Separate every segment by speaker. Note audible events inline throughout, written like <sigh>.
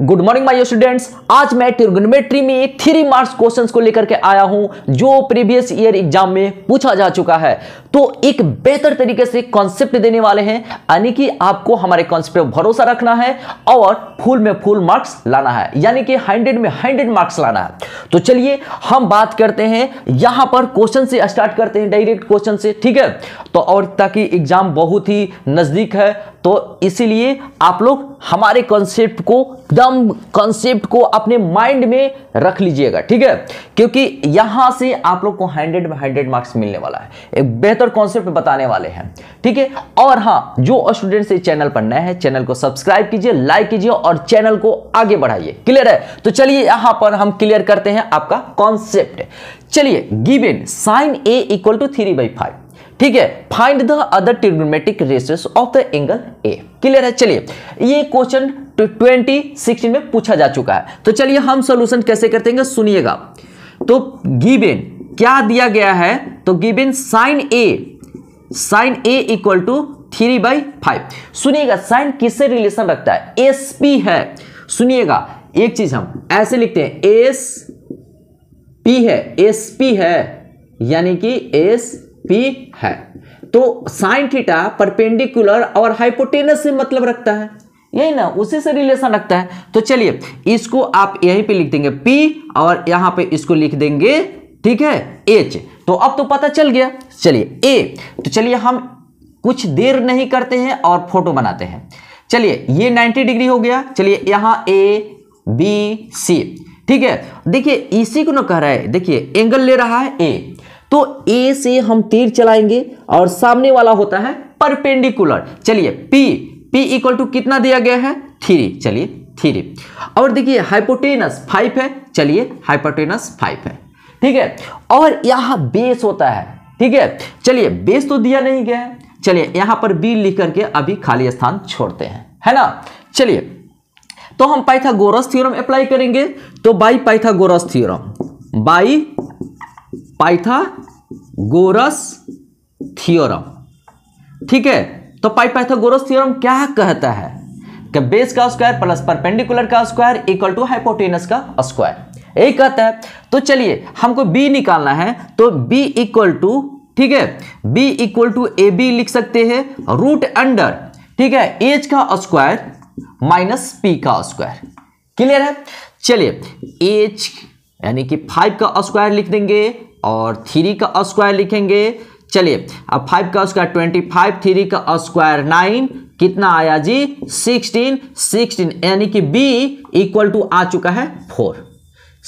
Speaker 1: good morning my students आज मैं trigonometry में थ्री मार्क्स क्वेश्चंस को लेकर के आया हूं जो प्रीवियस ईयर एग्जाम में पूछा जा चुका है तो एक बेहतर तरीके से कॉन्सेप्ट देने वाले हैं यानी कि आपको हमारे कॉन्सेप्ट पर भरोसा रखना है और फुल में फुल मार्क्स लाना है यानी कि हंड्रेड में हंड्रेड मार्क्स लाना है तो चलिए हम बात करते हैं यहां पर क्वेश्चन से स्टार्ट करते हैं डायरेक्ट क्वेश्चन से ठीक है तो और ताकि एग्जाम बहुत ही नजदीक है तो इसीलिए आप लोग हमारे कॉन्सेप्ट को एकदम कॉन्सेप्ट को अपने माइंड में रख लीजिएगा ठीक है क्योंकि यहां से आप लोग को हंड्रेड बाई हंड्रेड मार्क्स मिलने वाला है एक बेहतर कॉन्सेप्ट बताने वाले हैं ठीक है और हाँ जो स्टूडेंट इस चैनल पर नए हैं चैनल को सब्सक्राइब कीजिए लाइक कीजिए और चैनल को आगे बढ़ाइए क्लियर है तो चलिए यहां पर हम क्लियर करते हैं आपका कॉन्सेप्ट चलिए given sine A equal to three by five ठीक है find the other trigonometric ratios of the angle A clear है चलिए ये क्वेश्चन ट्वेंटी सिक्सटीन में पूछा जा चुका है तो चलिए हम सोल्यूशन कैसे करते हैं सुनिएगा तो गिवेन क्या दिया गया है तो given sine A sine A equal to three by five सुनिएगा साइन किससे रिलेशन रखता है एस पी है सुनिएगा एक चीज हम ऐसे लिखते हैं एस पी है एस पी है यानी कि एस पी है तो साइन थीटा परपेंडिकुलर और हाइपोटेनस से मतलब रखता है यही ना उसी से रिलेशन रखता है तो चलिए इसको आप यहीं पे लिख देंगे पी और यहां पे इसको लिख देंगे ठीक है एच तो अब तो पता चल गया चलिए ए तो चलिए हम कुछ देर नहीं करते हैं और फोटो बनाते हैं चलिए ये 90 डिग्री हो गया चलिए यहाँ ए बी सी ठीक है देखिए इसी को ना कह रहा है देखिए एंगल ले रहा है ए तो ए से हम तीर चलाएंगे और सामने वाला होता है परपेंडिकुलर चलिए पी पी इक्वल टू कितना दिया गया है थ्री चलिए थ्री और देखिए हाइपोटेनस फाइव है चलिए हाइपोटेनस फाइव है ठीक है और यहां बेस होता है ठीक है चलिए बेस तो दिया नहीं गया है चलिए यहां पर बी लिख करके अभी खाली स्थान छोड़ते हैं है ना चलिए तो हम पाइथागोरस थ्योरम अप्लाई करेंगे तो by Pythagoras theorem by Pythagoras theorem ठीक है तो पाई पाइथागोरस थियोरम क्या कहता है कि बेस का स्क्वायर प्लस परपेंडिकुलर का स्क्वायर इक्वल टू हाइपोटेनस का स्क्वायर यही कहता है तो चलिए हमको बी निकालना है तो बी इक्वल टू ठीक है B equal to A B लिख सकते हैं रूट अंडर ठीक है एच का स्क्वायर माइनस पी का स्क्वायर क्लियर है चलिए एच यानी कि फाइव का स्क्वायर लिख देंगे और थ्री का स्क्वायर लिखेंगे चलिए अब फाइव का स्क्वायर ट्वेंटी फाइव थ्री का स्क्वायर नाइन कितना आया जी सिक्सटीन सिक्सटीन यानी कि बी इक्वल टू आ चुका है फोर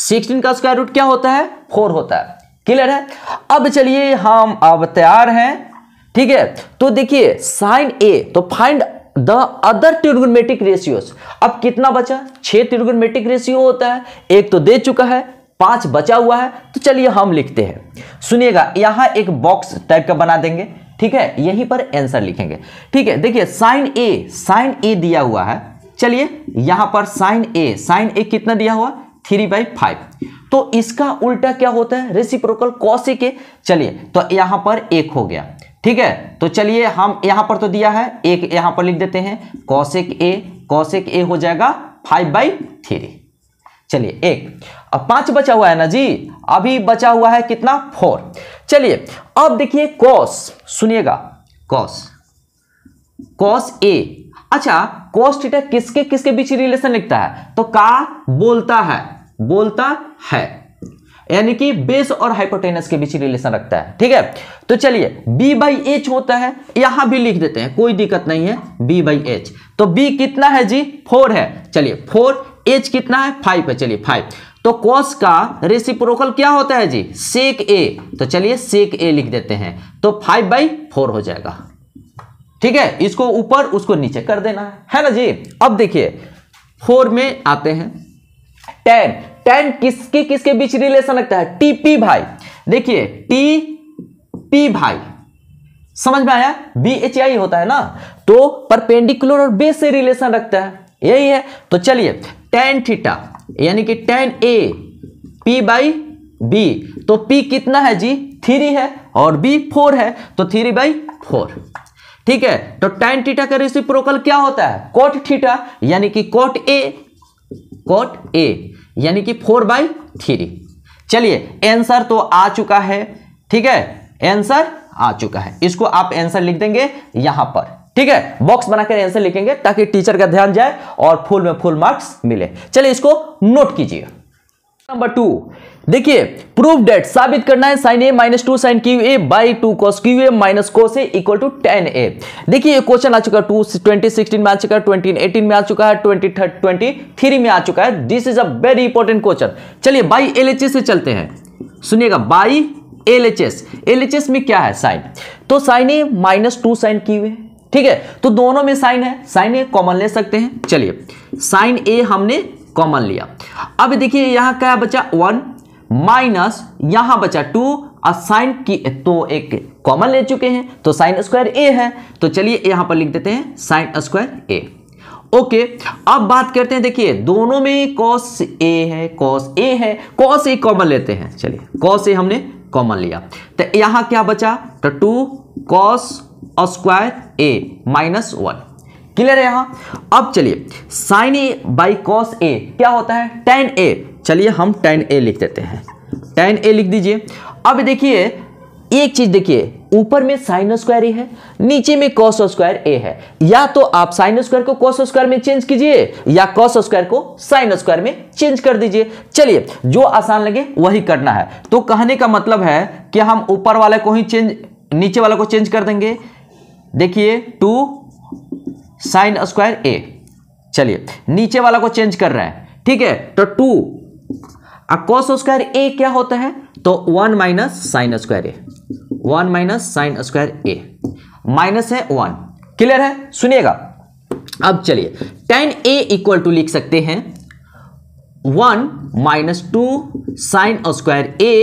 Speaker 1: सिक्सटीन का स्क्वायर रूट क्या होता है फोर होता है क्लियर है अब चलिए हम अब तैयार हैं ठीक है तो देखिए साइन ए तो find the other trigonometric ratios अब कितना बचा छह ट्रिगोनोमेट्रिक रेशियो होता है एक तो दे चुका है पाँच बचा हुआ है तो चलिए हम लिखते हैं सुनिएगा यहाँ एक बॉक्स टाइप का बना देंगे ठीक है यहीं पर आंसर लिखेंगे ठीक है देखिए साइन ए साइन ए दिया हुआ है चलिए यहाँ पर साइन ए साइन ए कितना दिया हुआ थ्री बाई फाइव तो इसका उल्टा क्या होता है रेसिप्रोकल कॉस ए के चलिए तो यहाँ पर एक हो गया ठीक है तो चलिए हम यहाँ पर तो दिया है एक यहाँ पर लिख देते हैं कॉसेक ए कॉसेक ए हो जाएगा फाइव बाई थ्री चलिए एक अब पांच बचा हुआ है ना जी अभी बचा हुआ है कितना फोर चलिए अब देखिए कॉस सुनिएगा कॉस कॉस ए अच्छा कॉस थीटा किसके किसके बीच रिलेशन लिखता है तो का बोलता है बोलता है यानी कि बेस और हाइपोटेनस के बीच रिलेशन रखता है ठीक है तो चलिए b बाई एच होता है यहां भी लिख देते हैं कोई दिक्कत नहीं है b बाई एच तो b कितना है जी फोर है चलिए फोर एच कितना है फाइव है चलिए फाइव तो कॉस का रेसिप्रोकल क्या होता है जी सेक ए तो चलिए सेक ए लिख देते हैं तो फाइव बाई फोर हो जाएगा ठीक है इसको ऊपर उसको नीचे कर देना है है ना जी अब देखिए फोर में आते हैं टेन टेन किसके किसके बीच रिलेशन लगता है टीपी भाई देखिए टी पी भाई समझ में आया बी एच आई होता है ना तो परपेंडिकुलर और बेस से रिलेशन रखता है यही है तो चलिए टेन थीटा यानी कि tan A P by B तो पी कितना है जी थ्री है और बी फोर है तो थ्री बाई फोर ठीक है तो टेन थीटा का प्रोकल क्या होता है कोट थीटा यानी कि कोट ए कोट ए यानी कि फोर बाई थ्री चलिए आंसर तो आ चुका है ठीक है आंसर आ चुका है इसको आप आंसर लिख देंगे यहां पर ठीक है बॉक्स बनाकर आंसर लिखेंगे ताकि टीचर का ध्यान जाए और फुल में फुल मार्क्स मिले चलिए इसको नोट कीजिए नंबर टू देखिए प्रूफ डेट साबित करना है sine A minus two sine cube A by two cos cube A minus cos A equal to tan A देखिए क्वेश्चन आ चुका है टू ट्वेंटी सिक्सटीन में आ चुका है ट्वेंटी एटीन में आ चुका है ट्वेंटी ट्वेंटी थ्री में आ चुका है this is a very important question चलिए बाई एल एच एस से चलते हैं सुनिएगा by L H S L H S में क्या है साइन तो sine A minus two sine cube A ठीक है तो दोनों में साइन है साइन ए कॉमन ले सकते हैं चलिए साइन ए हमने कॉमन लिया अब देखिए यहां क्या बचा वन माइनस यहां बचा टू और साइन की तो एक कॉमन ले चुके हैं तो साइन स्क्वायर ए है तो चलिए यहां पर लिख देते हैं साइन स्क्वायर ए ओके अब बात करते हैं देखिए दोनों में कॉस ए है कॉस ए है कॉस ए कॉमन लेते हैं चलिए कॉस ए हमने कॉमन लिया तो यहां क्या बचा तो two cos square A minus one clear है यहां अब चलिए sine A by cos A क्या होता है टेन ए चलिए हम टेन ए लिख देते हैं टेन ए लिख दीजिए अब देखिए एक चीज देखिए ऊपर में साइन स्क्वायर ए है नीचे में कॉस स्क्वायर ए है या तो आप साइन स्क्वायर को कॉस स्क्वायर में चेंज कीजिए या कॉस स्क्वायर को साइन स्क्वायर में चेंज कर दीजिए चलिए जो आसान लगे वही करना है तो कहने का मतलब है कि हम ऊपर वाले को ही चेंज नीचे वाले को चेंज कर देंगे देखिए टू साइन स्क्वायर ए चलिए नीचे वाला को चेंज कर रहा है ठीक है तो टू कॉस स्क्वायर ए क्या होता है तो one minus sine square A one minus sine square A minus है वन क्लियर है सुनिएगा अब चलिए टेन ए इक्वल टू लिख सकते हैं one minus two sine square A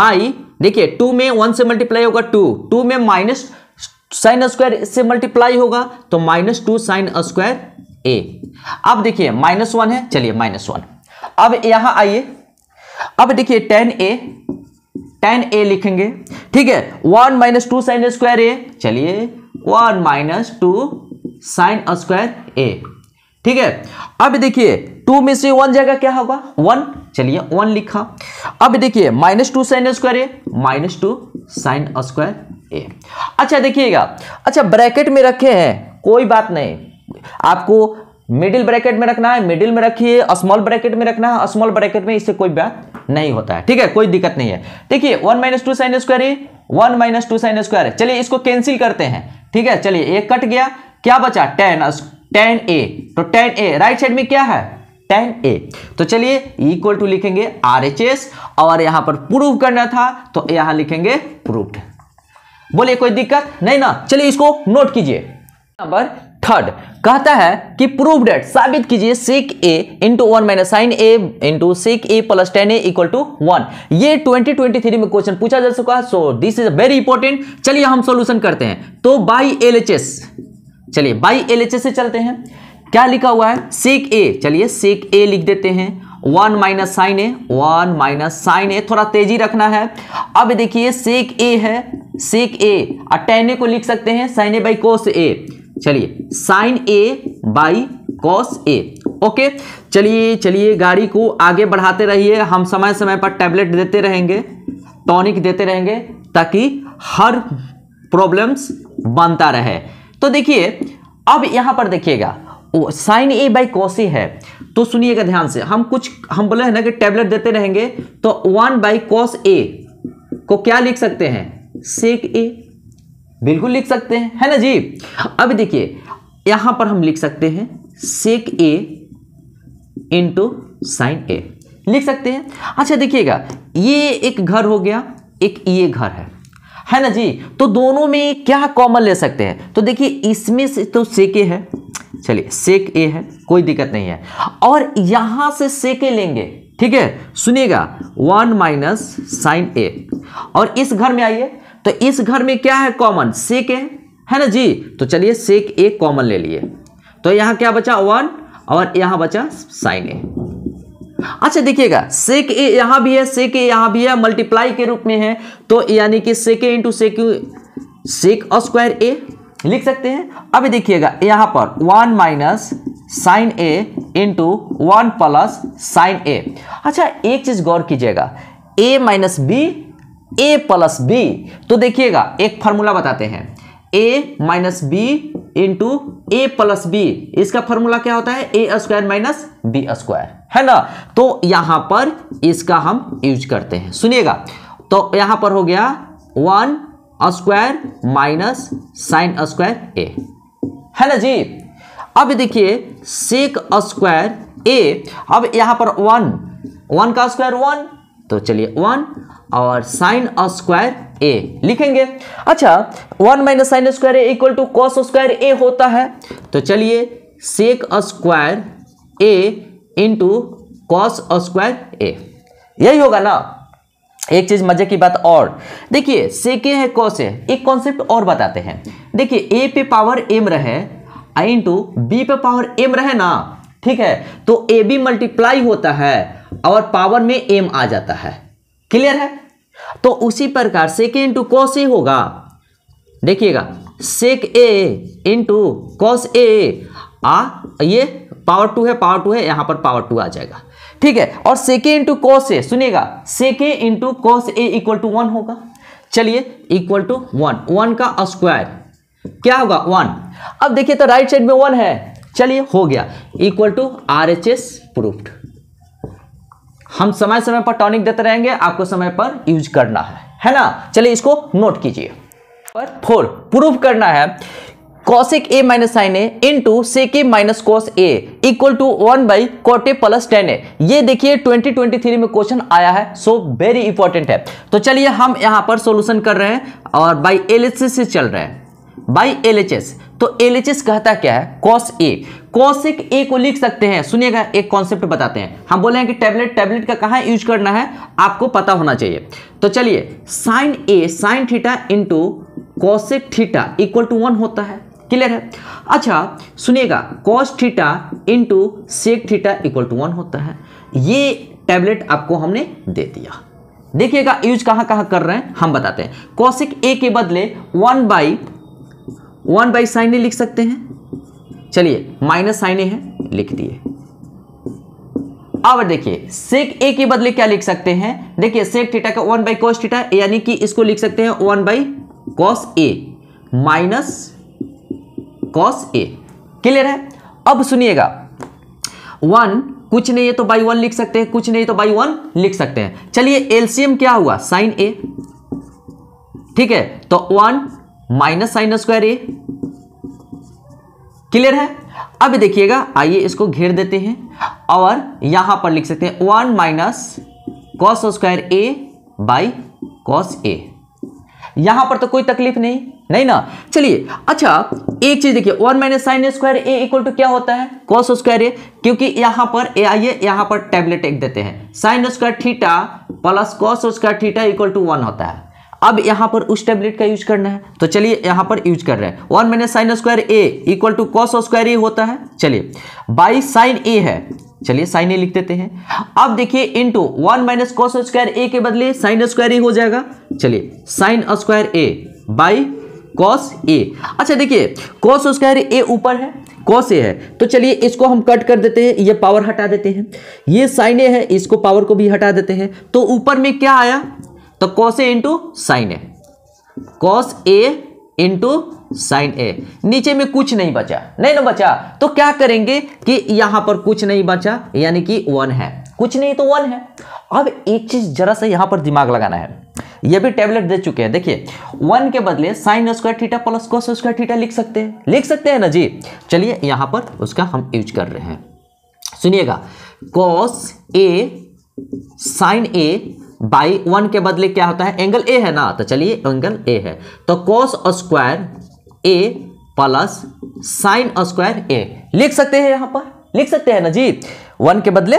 Speaker 1: by देखिए टू में वन से मल्टीप्लाई होगा टू टू में माइनस साइन स्क्वायर से मल्टीप्लाई होगा तो minus two sine square A अब देखिए माइनस वन है चलिए माइनस वन अब यहां आइए अब देखिए टेन ए टेन ए लिखेंगे ठीक है one minus two sine square A चलिए one minus two sine square A ठीक है अब देखिए टू में से वन जाएगा क्या होगा वन चलिए वन लिखा अब देखिए minus two sine square A minus two sine square A अच्छा देखिएगा अच्छा ब्रैकेट में रखे हैं कोई बात नहीं आपको मिडिल ब्रैकेट में रखना है मिडिल में रखिए स्मॉल ब्रैकेट में रखना है स्मॉल ब्रैकेट में इससे कोई बात नहीं होता है ठीक है कोई दिक्कत नहीं है देखिए one minus two sine square A one minus two sine square चलिए इसको कैंसिल करते हैं ठीक है चलिए एक कट गया क्या बचा टेन टेन ए तो टेन ए राइट साइड में क्या है टेन ए तो चलिए इक्वल टू लिखेंगे आर एच एस और यहां पर प्रूव करना था तो यहां लिखेंगे प्रूफ बोलिए कोई दिक्कत नहीं ना चलिए इसको नोट कीजिए नंबर थर्ड कहता है कि प्रूव डेट साबित कीजिए sec A into one minus sine A into sec A plus tan equal to one ये 2023 में क्वेश्चन पूछा जा चुका है so this is very important चलिए हम सॉल्यूशन करते हैं तो बाई एल चलिए बाई एल से चलते हैं क्या लिखा हुआ है सेक ए चलिए सेक ए लिख देते हैं one minus sine A one minus sine A थोड़ा तेजी रखना है अब देखिए सेक ए है सेक ए और टेन ए को लिख सकते हैं sine A by cos A चलिए sine A by cos A okay चलिए चलिए गाड़ी को आगे बढ़ाते रहिए हम समय समय पर टैबलेट देते रहेंगे टॉनिक देते रहेंगे ताकि हर प्रॉब्लम्स बनता रहे तो देखिए अब यहां पर देखिएगा sine A by cos A है तो सुनिएगा ध्यान से हम कुछ हम बोले हैं ना कि टेबलेट देते रहेंगे तो वन बाई कॉस ए को क्या लिख सकते हैं सेक ए बिल्कुल लिख सकते हैं है ना जी अब देखिए यहां पर हम लिख सकते हैं सेक ए इंटू साइन ए लिख सकते हैं अच्छा देखिएगा ये एक घर हो गया एक ये घर है है ना जी तो दोनों में क्या कॉमन ले सकते हैं तो देखिए इसमें से तो सेक ए है चलिए सेक ए है कोई दिक्कत नहीं है और यहां से सेक ए लेंगे ठीक है सुनिएगा वन माइनस साइन ए और इस घर में आइए तो इस घर में क्या है कॉमन सेक ए है ना जी तो चलिए सेक ए कॉमन ले लिए तो यहां क्या बचा वन और यहाँ बचा साइन ए अच्छा देखिएगा सेक ए यहां भी है सेक ए यहां भी है मल्टीप्लाई के रूप में है तो यानी कि सेक A into sec sec square A लिख सकते हैं अभी देखिएगा यहां पर one minus sine A into one plus sine A अच्छा एक चीज़ गौर कीजिएगा A minus B A plus B तो देखिएगा एक फार्मूला बताते हैं A minus B into A plus B इसका फॉर्मूला क्या होता है A square minus B square है ना तो यहां पर इसका हम यूज करते हैं सुनिएगा तो यहां पर हो गया one square minus sine square A है ना जी अब देखिए सेक स्क्वायर ए अब यहां पर वन वन का स्क्वायर वन तो चलिए वन और साइन स्क्वायर ए लिखेंगे अच्छा one minus sine square A equal to cos square A होता है तो चलिए sec square A into cos square A यही होगा ना एक चीज मजे की बात और देखिए सेक है कॉस है एक कॉन्सेप्ट और बताते हैं देखिए ए पे पावर एम रहे इंटू बी पे पावर एम रहे ना ठीक है तो ए बी मल्टीप्लाई होता है और पावर में एम आ जाता है क्लियर है तो उसी प्रकार सेक ए इंटू कॉस ए होगा देखिएगा सेक ए इंटू कॉस ए आ ये पावर टू है पावर टू है यहां पर पावर टू आ जाएगा ठीक है और ए इंटू कॉस ए सुनिएगा sec A into cos A equal to one होगा चलिए इक्वल टू वन वन का स्क्वायर क्या होगा वन अब देखिए तो राइट साइड में वन है चलिए हो गया equal to R H S proof हम समय समय पर टॉनिक देते रहेंगे आपको समय पर यूज करना है है ना चलिए इसको नोट कीजिए पर फोर प्रूफ करना है cosec A minus sine A into से minus cos A equal to one by cot plus tan A ये देखिए 2023 में क्वेश्चन आया है सो वेरी इंपॉर्टेंट है तो चलिए हम यहां पर सोल्यूशन कर रहे हैं और बाई एल से चल रहे हैं बाई एल एच एस तो एलएचएस कहता क्या है कॉस ए कॉसिक ए को लिख सकते हैं सुनिएगा एक कॉन्सेप्ट बताते हैं हम बोले हैं कि टैबलेट टैबलेट का कहाँ यूज करना है आपको पता होना चाहिए तो चलिए sine A sine theta into cosec theta equal to one होता है क्लियर है अच्छा सुनिएगा cos theta into sec theta equal to one होता है ये टैबलेट आपको हमने दे दिया देखिएगा यूज कहां कहां कर रहे हैं हम बताते हैं कॉसिक ए के बदले one by one by sine A लिख सकते हैं चलिए माइनस साइन ए है लिख दिए अब देखिए सेक ए के बदले क्या लिख सकते हैं देखिए सेक थीटा का वन बाई कॉस थीटा यानी कि इसको लिख सकते हैं one by cos A minus cos A clear है अब सुनिएगा वन कुछ नहीं है तो बाई वन लिख सकते हैं कुछ नहीं है तो बाई वन लिख सकते हैं चलिए एलसीएम क्या हुआ साइन ए ठीक है तो one minus sine square A clear है अब देखिएगा आइए इसको घेर देते हैं और यहां पर लिख सकते हैं one minus cos square A by cos A यहां पर तो कोई तकलीफ नहीं नहीं ना चलिए अच्छा एक चीज देखिए one minus sine square A equal to क्या होता है कॉस स्क्वायर ए क्योंकि यहां पर ए आइए यहां पर टैबलेट एक देते हैं sine square theta plus cos square theta equal to one होता है अब यहाँ पर उस टेबलेट का यूज करना है तो चलिए यहाँ पर यूज कर रहे हैं one minus sine square A equal to cos square A होता है चलिए बाई साइन ए है चलिए साइन ए लिख देते हैं अब देखिए into one minus cos square A के बदले साइन स्क्वायर ए हो जाएगा चलिए sine square A by cos A अच्छा देखिए कॉस स्क्वायर ए ऊपर है कॉस ए है तो चलिए इसको हम कट कर देते हैं ये पावर हटा देते हैं ये साइन ए है इसको पावर को भी हटा देते हैं तो ऊपर में क्या आया तो cos A into sine A cos A into sine A नीचे में कुछ नहीं बचा नहीं ना बचा तो क्या करेंगे कि यहां पर कुछ नहीं बचा यानी कि वन है कुछ नहीं तो वन है अब एक चीज जरा सा यहां पर दिमाग लगाना है ये भी टेबलेट दे चुके हैं देखिए वन के बदले sine square theta plus cos square theta लिख सकते हैं लिख सकते हैं ना जी चलिए यहां पर उसका हम यूज कर रहे हैं सुनिएगा cos A sine A by one के बदले क्या होता है एंगल ए है ना तो चलिए एंगल ए है तो cos square A plus sine square A लिख सकते हैं यहां पर लिख सकते हैं ना जी वन के बदले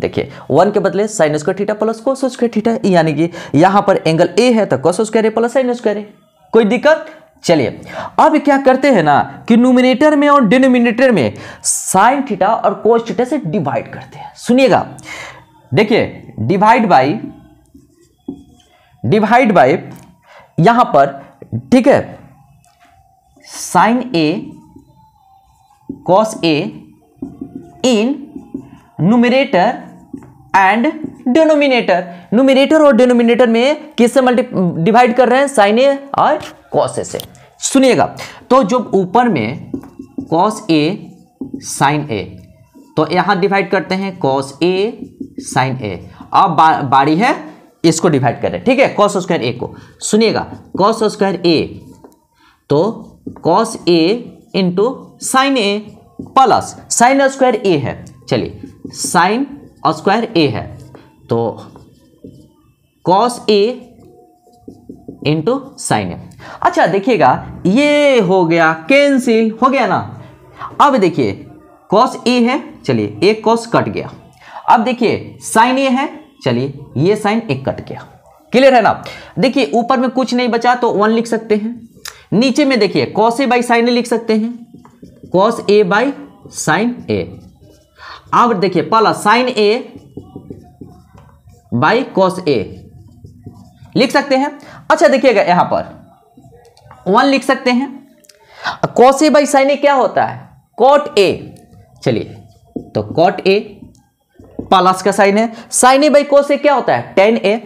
Speaker 1: देखिए वन के बदले sine square theta plus cos square theta यानी कि यहां पर एंगल ए है तो cos square A plus sine square A कोई दिक्कत चलिए अब क्या करते हैं ना कि नोमिनेटर में और डिनोमिनेटर में साइन थीटा और कोस थीटा से डिवाइड करते हैं सुनिएगा देखिए डिवाइड बाई डिवाइड बाय यहां पर ठीक है sine A cos A in numerator and denominator numerator और डिनोमिनेटर में किससे मल्टी डिवाइड कर रहे हैं साइन ए और कॉस ए से सुनिएगा तो जब ऊपर में कॉस ए साइन ए तो यहां डिवाइड करते हैं कॉस ए साइन ए अब बा, बारी है इसको डिवाइड करें ठीक है कॉस स्क्वायर ए को सुनिएगा कॉस स्क्वायर ए तो cos A into sine A plus sine square A है चलिए साइन स्क्वायर ए है तो cos A into sine A अच्छा देखिएगा ये हो गया कैंसिल हो गया ना अब देखिए कॉस ए है चलिए ए कॉस कट गया अब देखिए साइन ए है चलिए ये साइन एक कट गया क्लियर है ना देखिए ऊपर में कुछ नहीं बचा तो वन लिख सकते हैं नीचे में देखिए cos A by sine A लिख सकते हैं cos A by sine A अब देखिए पहला sine A by cos A लिख सकते हैं अच्छा देखिएगा यहां पर वन लिख सकते हैं cos A by sine A क्या होता है कॉट ए चलिए तो कॉट ए प्लस का साइन है sine A by cos A क्या होता है टेन ए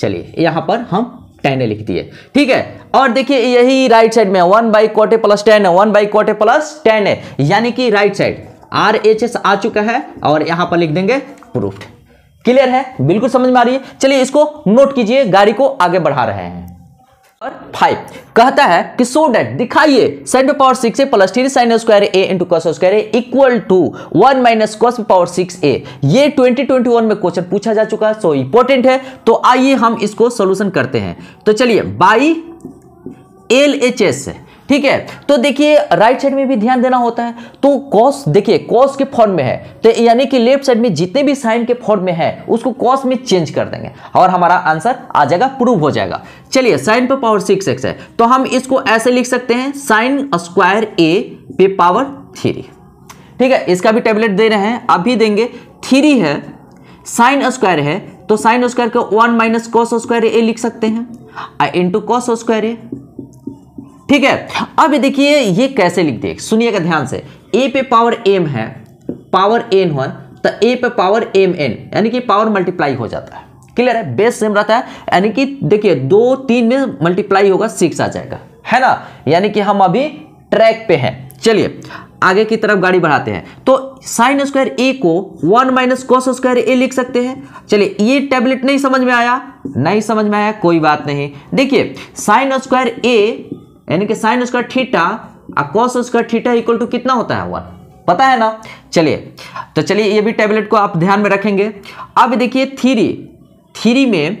Speaker 1: चलिए यहां पर हम टेन ए लिख दिए ठीक है और देखिए यही राइट साइड में one by cot plus tan है one by cot plus tan है यानी कि right side R H S आ चुका है और यहां पर लिख देंगे प्रूफ क्लियर है बिल्कुल समझ में आ रही है चलिए इसको नोट कीजिए गाड़ी को आगे बढ़ा रहे हैं फाइव कहता है कि सो डेट दिखाइए sine power six A plus three sine square A into cos square A equal to one minus cos power six A ये ट्वेंटी ट्वेंटी वन में क्वेश्चन पूछा जा चुका है सो इंपॉर्टेंट है तो आइए हम इसको सोल्यूशन करते हैं तो चलिए बाई एल एच एस ठीक है तो देखिए राइट साइड में भी ध्यान देना होता है तो कॉस देखिए कॉस के फॉर्म में है तो यानी कि लेफ्ट साइड में जितने भी साइन के फॉर्म में है उसको कॉस में चेंज कर देंगे और हमारा आंसर आ जाएगा प्रूव हो जाएगा चलिए साइन पर पावर सिक्स एक्स है तो हम इसको ऐसे लिख सकते हैं साइन स्क्वायर ए पे पावर थ्री ठीक है इसका भी टेबलेट दे रहे हैं अब भी देंगे थ्री है साइन स्क्वायर है तो साइन स्क्वायर का one minus cos square A लिख सकते हैं इंटू कॉस स्क्वायर ए ठीक है अब देखिए ये कैसे लिख हैं सुनिएगा ध्यान से ए पे पावर एम है पावर एन हो तो ए पे पावर एम एन यानी कि पावर मल्टीप्लाई हो जाता है क्लियर है बेस सेम रहता है यानी कि देखिए दो तीन में मल्टीप्लाई होगा सिक्स आ जाएगा है ना यानी कि हम अभी ट्रैक पे हैं चलिए आगे की तरफ गाड़ी बढ़ाते हैं तो साइन स्क्वायर ए को one minus cos square A लिख सकते हैं चलिए ये टेबलेट नहीं समझ में आया नहीं समझ में आया कोई बात नहीं देखिए साइन स्क्वायर ए यानी कि साइन स्क्वायर ठीटा और cos square theta equal to कितना होता है वन पता है ना चलिए तो चलिए ये भी टेबलेट को आप ध्यान में रखेंगे अब देखिए थीरी थीरी में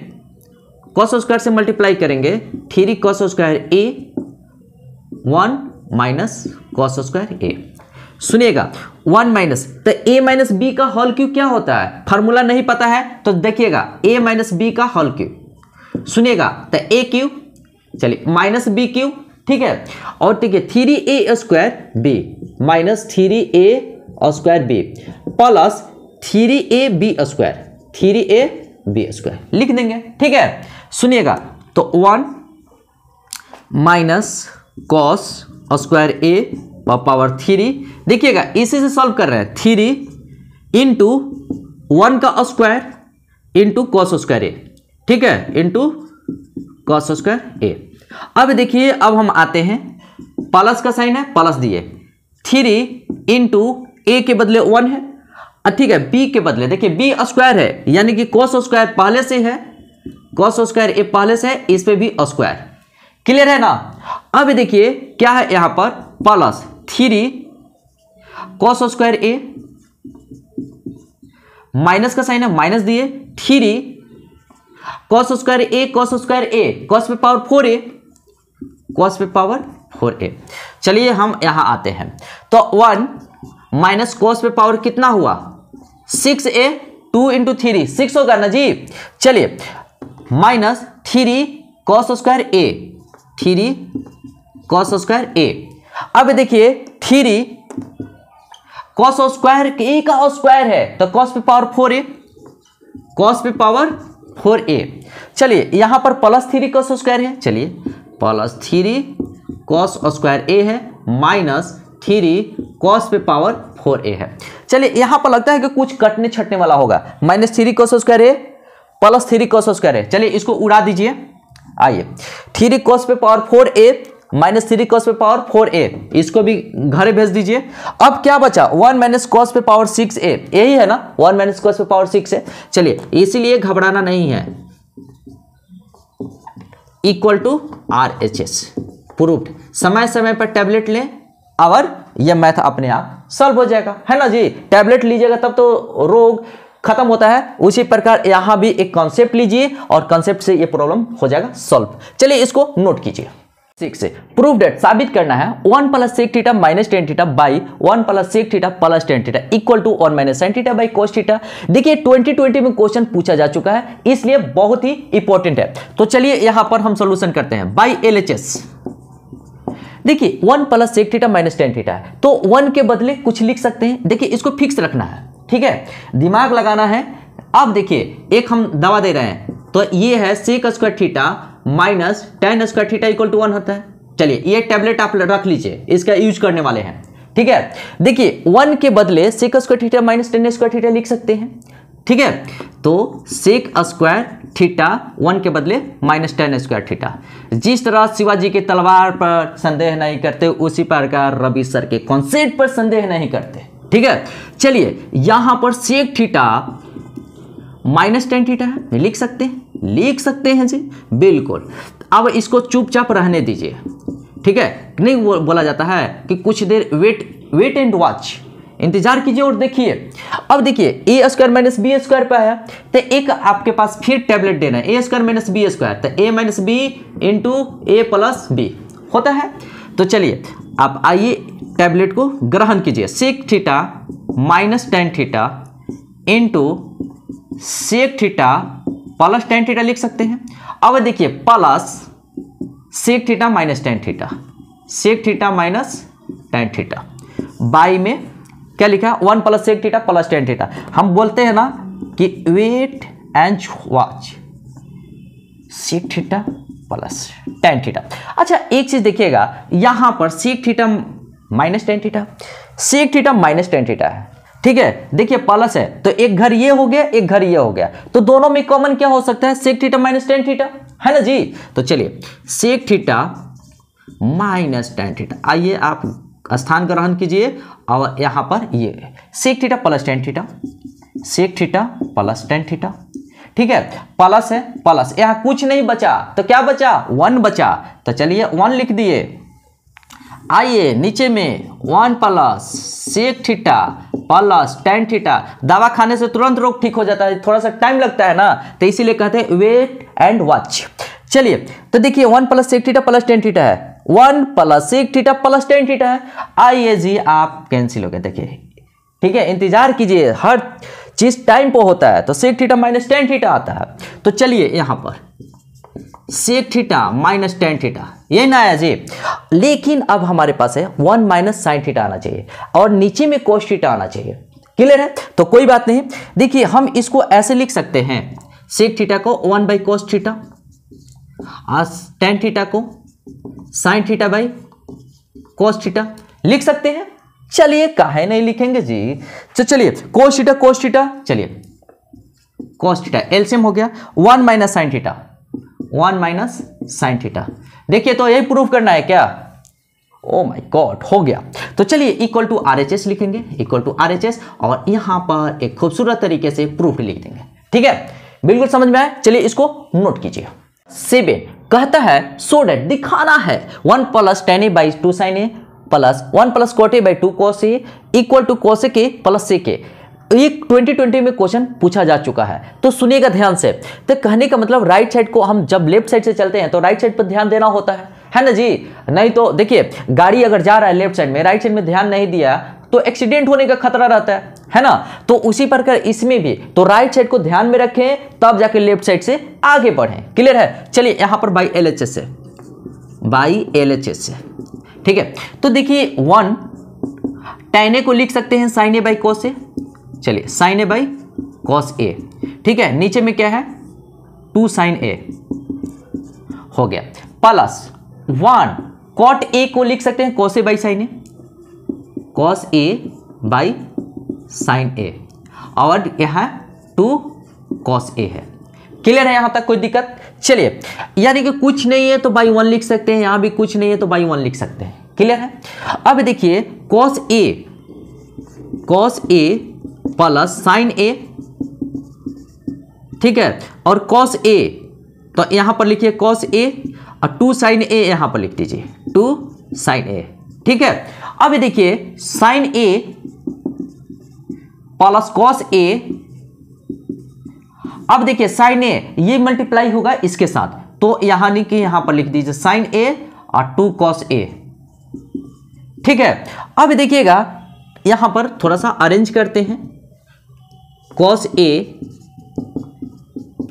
Speaker 1: कॉस स्क्वायर से मल्टीप्लाई करेंगे three cos square A one minus cos square A सुनिएगा वन माइनस तो ए माइनस बी का हॉल क्यू क्या होता है फार्मूला नहीं पता है तो देखिएगा ए माइनस बी का हॉल क्यू सुनिएगा तो ए क्यू चलिए माइनस बी क्यू ठीक है और है three A square B minus three A square B plus three A B square three A B square लिख देंगे ठीक है सुनिएगा तो one minus cos square A power three देखिएगा इसी से सॉल्व कर रहे हैं थ्री इंटू वन का square into cos square A ठीक है इंटू कॉस स्क्वायर ए अब देखिए अब हम आते हैं प्लस का साइन है प्लस दिए थ्री इंटू ए के बदले वन है ठीक है बी के बदले देखिए बी स्क्वायर है यानी कि कॉस स्क्वायर पहले से है कॉस स्क्वायर ए पहले से है इस पर भी स्क्वायर क्लियर है ना अब देखिए क्या है यहां पर plus three cos square A minus का साइन है माइनस दिए three cos square A cos square A cos पे पावर फोर ए कॉस पे पावर फोर ए चलिए हम यहां आते हैं तो वन माइनस कॉस पे पावर कितना हुआ six A two into three six होगा ना जी चलिए minus three cos square A three cos square A अब देखिए थ्री कॉस स्क्वायर ए का स्क्वायर है तो कॉस पे पावर फोर ए कॉस पे पावर फोर ए चलिए यहां पर प्लस थ्री कॉस स्क्वायर है चलिए plus three cos square A है माइनस थ्री कॉस पे पावर फोर ए है चलिए यहां पर लगता है कि कुछ कटने छटने वाला होगा minus three cos square A plus three cos square A चलिए इसको उड़ा दीजिए आइए थ्री कॉस पे power four A minus three cos पे पावर फोर ए इसको भी घर भेज दीजिए अब क्या बचा वन माइनस कॉस पे पावर सिक्स ए यही है ना वन माइनस कॉस पे पावर सिक्स है चलिए इसीलिए घबराना नहीं है equal to R H S proof समय समय पर टैबलेट लें और यह मैथ अपने आप सॉल्व हो जाएगा है ना जी टैबलेट लीजिएगा तब तो रोग खत्म होता है उसी प्रकार यहाँ भी एक कॉन्सेप्ट लीजिए और कॉन्सेप्ट से यह प्रॉब्लम हो जाएगा सॉल्व चलिए इसको नोट कीजिए सिक्स प्रूफ डेट साबित करना है one plus sec theta minus tan theta by one plus sec theta plus tan theta equal to one minus sine theta by cos theta देखिए ट्वेंटी ट्वेंटी में question पूछा जा चुका है इसलिए बहुत ही इंपॉर्टेंट है तो चलिए यहां पर हम सोल्यूशन करते हैं बाई एल देखिए one plus sec theta minus tan theta है तो वन के बदले कुछ लिख सकते हैं देखिए इसको फिक्स रखना है ठीक है दिमाग लगाना है अब देखिए एक हम दवा दे रहे हैं तो ये है sec square theta minus tan square theta equal to one होता है चलिए ये टैबलेट आप रख लीजिए इसका यूज करने वाले हैं ठीक है देखिए वन के बदले sec square theta minus tan square theta लिख सकते हैं ठीक है तो सेक स्क्वायर थीटा वन के बदले माइनस टेन स्क्वायर थीटा जिस तरह शिवाजी के तलवार पर संदेह नहीं करते उसी प्रकार रवि सर के कॉन्सेप्ट पर संदेह नहीं करते ठीक है चलिए यहां पर sec theta minus tan theta है लिख सकते हैं लिख सकते हैं जी बिल्कुल अब इसको चुपचाप रहने दीजिए ठीक है नहीं बोला जाता है कि कुछ देर वेट वेट एंड वॉच इंतजार कीजिए और देखिए अब देखिए A square minus B square पर है तो एक आपके पास फिर टैबलेट देना है A square minus B square तो A minus B into A plus B होता है तो चलिए आप आइए टैबलेट को ग्रहण कीजिए sec theta minus tan theta into sec theta plus tan theta लिख सकते हैं अब देखिए plus sec theta minus tan theta sec theta minus tan theta by में क्या लिखा one plus sec theta plus tan theta हम बोलते हैं ना कि wait and watch sec theta plus tan theta अच्छा एक चीज़ देखिएगा यहां पर sec theta minus tan theta sec theta minus tan theta है ठीक है देखिए प्लस है तो एक घर ये हो गया एक घर ये हो गया तो दोनों में कॉमन क्या हो सकता है sec theta minus tan theta है ना जी तो चलिए sec theta minus tan theta आइए आप स्थान ग्रहण कीजिए और यहां पर ये sec theta plus tan theta sec theta plus tan theta ठीक है प्लस है प्लस यहां कुछ नहीं बचा तो क्या बचा वन बचा तो चलिए वन लिख दिए आइए नीचे में one plus sec theta plus tan theta दवा खाने से तुरंत रोग ठीक हो जाता है थोड़ा सा टाइम लगता है ना तो इसीलिए कहते हैं वेट एंड वॉच चलिए तो देखिए one plus sec theta plus tan theta है one plus sec theta plus tan theta है आइए जी आप कैंसिल हो गए देखिए ठीक है इंतजार कीजिए हर चीज टाइम पर होता है तो sec theta minus tan theta आता है तो चलिए यहाँ पर sec theta minus tan theta ये ना आया जी लेकिन अब हमारे पास है वन माइनस साइन थीटा आना चाहिए और नीचे में कोस थीटा आना चाहिए क्लियर है तो कोई बात नहीं देखिए हम इसको ऐसे लिख सकते हैं सेक थीटा को वन बाई कोस थीटा और टेन थीटा को sine theta by cos theta लिख सकते हैं चलिए काहे नहीं लिखेंगे जी तो चलिए कोस थीटा कोस थीटा चलिए कोस थीटा एलसीएम हो गया one minus sine theta one minus sine theta देखिए तो यही प्रूफ करना है क्या ओ माय गॉड हो गया तो चलिए equal to R H S लिखेंगे equal to R H S और यहां पर एक खूबसूरत तरीके से प्रूफ लिख देंगे ठीक है बिल्कुल समझ में आए चलिए इसको नोट कीजिए सेवन कहता है सो डेट दिखाना है one plus tan A by two sine A plus one plus cot by two cos A equal to cosec plus से के एक 2020 में क्वेश्चन पूछा जा चुका है तो सुनिएगा ध्यान से तो कहने का मतलब राइट साइड को हम जब लेफ्ट साइड से चलते हैं तो राइट साइड पर ध्यान देना होता है है ना जी नहीं तो देखिए गाड़ी अगर जा रहा है लेफ्ट साइड में राइट साइड में ध्यान नहीं दिया तो एक्सीडेंट होने का खतरा रहता है है ना तो उसी प्रकार इसमें भी तो राइट साइड को ध्यान में रखें तब जाके लेफ्ट साइड से आगे बढ़ें क्लियर है चलिए यहां पर बाई एल एच से बाई एल एच से ठीक है तो देखिए वन टेन ए को लिख सकते हैं साइन ए बाई को से चलिए sine A by cos A ठीक है नीचे में क्या है टू साइन ए हो गया प्लस वन कॉट ए को लिख सकते हैं cos A by sine A cos A by sine A और यहां टू कॉस ए है क्लियर है यहां तक कोई दिक्कत चलिए यानी कि कुछ नहीं है तो बाई वन लिख सकते हैं यहां भी कुछ नहीं है तो बाई वन लिख सकते हैं क्लियर है अब देखिए cos A cos A plus sine A ठीक है और कॉस ए तो यहां पर लिखिए कॉस ए और टू साइन ए यहां पर लिख दीजिए टू साइन ए ठीक है अब देखिए sine A plus cos A अब देखिए साइन ए ये मल्टीप्लाई होगा इसके साथ तो यहां नहीं कि यहां पर लिख दीजिए साइन ए और टू कॉस ए ठीक है अब देखिएगा यहां पर थोड़ा सा अरेंज करते हैं cos A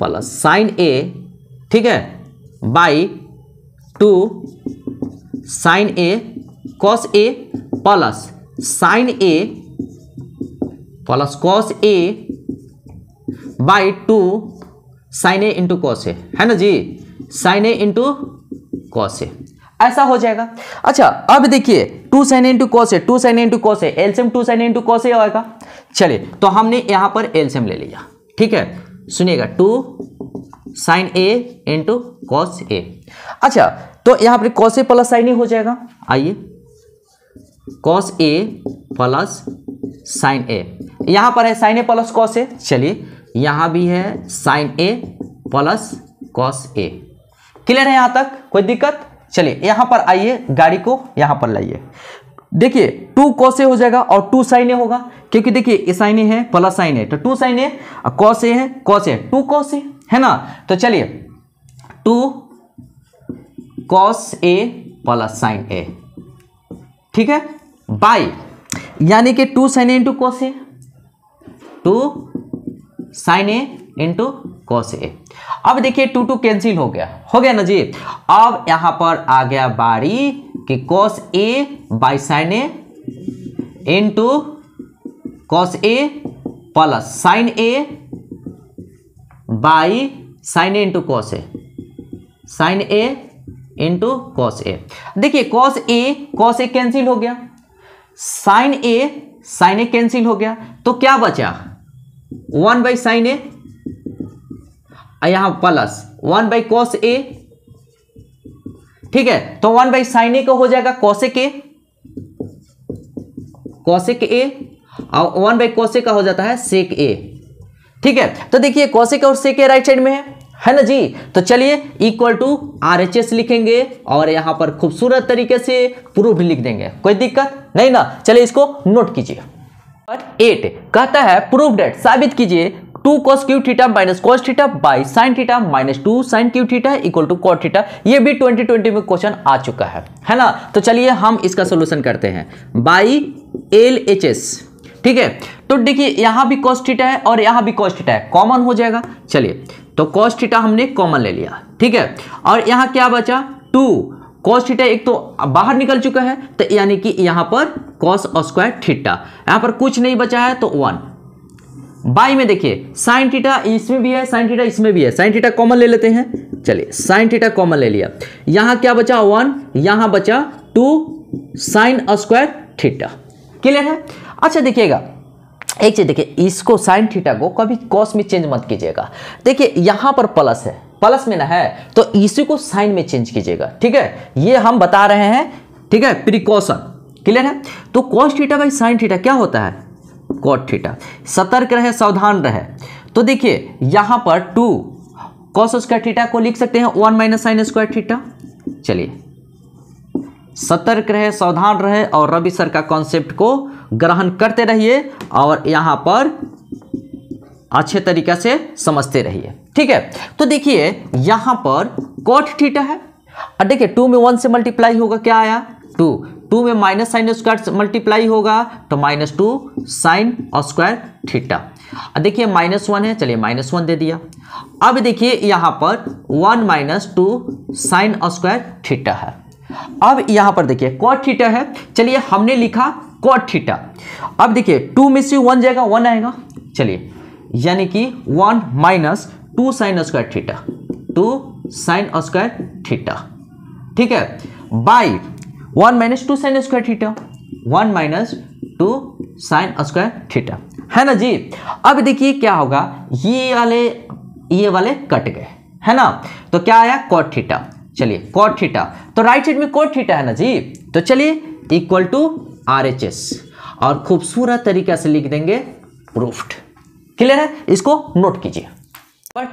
Speaker 1: plus sine A ठीक है by two sine A cos A plus sine A plus cos A by two sine A into cos A है ना जी sine A into cos A ऐसा हो जाएगा अच्छा अब देखिए टू साइन इंटू कॉस है टू साइन इंटू कॉस है एल्सियम टू साइन इंटू कॉस है आएगा चलिए तो हमने यहां पर एल्सियम ले लिया ठीक है सुनिएगा two sine A into cos A अच्छा तो यहां पर cos A plus sine A हो जाएगा आइए cos A plus sine A यहां पर है sine A plus cos A चलिए यहां भी है sine A plus cos A clear है यहां तक कोई दिक्कत चलिए यहां पर आइए गाड़ी को यहां पर लाइए देखिए टू कॉस ए हो जाएगा और टू साइन ए होगा क्योंकि देखिए ए साइन ए है प्लस साइन ए तो two sine A cos A है cos A two cos A है ना तो चलिए two cos A plus sine A ठीक है बाई यानी कि two sine A into cos A two sine A into cos A अब देखिए टू टू कैंसिल हो गया हो गया ना जी अब यहां पर आ गया बारी कि cos A by sine A into cos A plus sine A by sine A into cos A sine A into cos A देखिए cos A cos A cancel हो गया sine A sine A cancel हो गया तो क्या बचा one by sine A यहां plus one by cos A ठीक है तो वन बाई साइन ए का हो जाएगा कौशिक ए कौशिक ए और वन बाई कौशिक का हो जाता है सेक ए ठीक है तो देखिए कौशिक और सेक ए राइट साइड में है है ना जी तो चलिए equal to R H S लिखेंगे और यहां पर खूबसूरत तरीके से प्रूफ भी लिख देंगे कोई दिक्कत नहीं ना चलिए इसको नोट कीजिए नंबर एट कहता है प्रूफ डेट साबित कीजिए two cos cube theta minus cos theta by sine theta minus two sine cube theta equal to cot theta ये भी 2020 में क्वेश्चन आ चुका है है ना तो चलिए हम इसका सोल्यूशन करते हैं बाई एल एच एस ठीक है तो देखिए यहां भी कॉस थीटा है और यहां भी कॉस थीटा है कॉमन हो जाएगा चलिए तो कॉस थीटा हमने कॉमन ले लिया ठीक है और यहां क्या बचा टू कॉस थीटा एक तो बाहर निकल चुका है तो यानी कि यहां पर कॉस स्क्वायर थीटा यहां पर कुछ नहीं बचा है तो वन बाई में देखिए साइन थीटा इसमें भी है साइन थीटा इसमें भी है साइन थीटा कॉमन ले लेते हैं चलिए साइन थीटा कॉमन ले लिया यहां क्या बचा वन यहां बचा two sine square theta clear है अच्छा देखिएगा एक चीज देखिए इसको साइन थीटा को कभी कॉस में चेंज मत कीजिएगा देखिए यहां पर प्लस है प्लस में ना है तो इसी को साइन में चेंज कीजिएगा ठीक है ये हम बता रहे हैं ठीक है प्रिकॉशन क्लियर है तो cos theta by sine theta क्या होता है कॉट थीटा सतर्क रहे सावधान रहे तो देखिए यहां पर टू कॉस स्क्वायर थीटा को लिख सकते हैं one minus sine square theta चलिए सतर्क रहे सावधान रहे और रवि सर का कॉन्सेप्ट को ग्रहण करते रहिए और यहाँ पर अच्छे तरीके से समझते रहिए ठीक है तो देखिए यहां पर कॉट थीटा है और देखिए टू में वन से मल्टीप्लाई होगा क्या आया टू टू में माइनस साइन स्क्वायर मल्टीप्लाई होगा तो माइनस टू साइन और स्क्वायर थीटा और देखिए माइनस वन है चलिए माइनस वन दे दिया अब देखिए यहां पर वन माइनस टू साइन और स्क्वायर थीटा है अब यहाँ पर देखिए कॉट थीटा है चलिए हमने लिखा कॉट थीटा अब देखिए टू में से वन जाएगा वन आएगा चलिए यानी कि one minus two sine square theta two sine square theta ठीक है by one minus two sine square theta one minus two sine square theta है ना जी अब देखिए क्या होगा ये वाले ये वाले कट गए है ना तो क्या आया कॉट थीटा चलिए कॉट थीटा तो राइट साइड में कॉट थीटा है ना जी तो चलिए equal to R H S और खूबसूरत तरीका से लिख देंगे प्रूफ क्लियर है इसको नोट कीजिए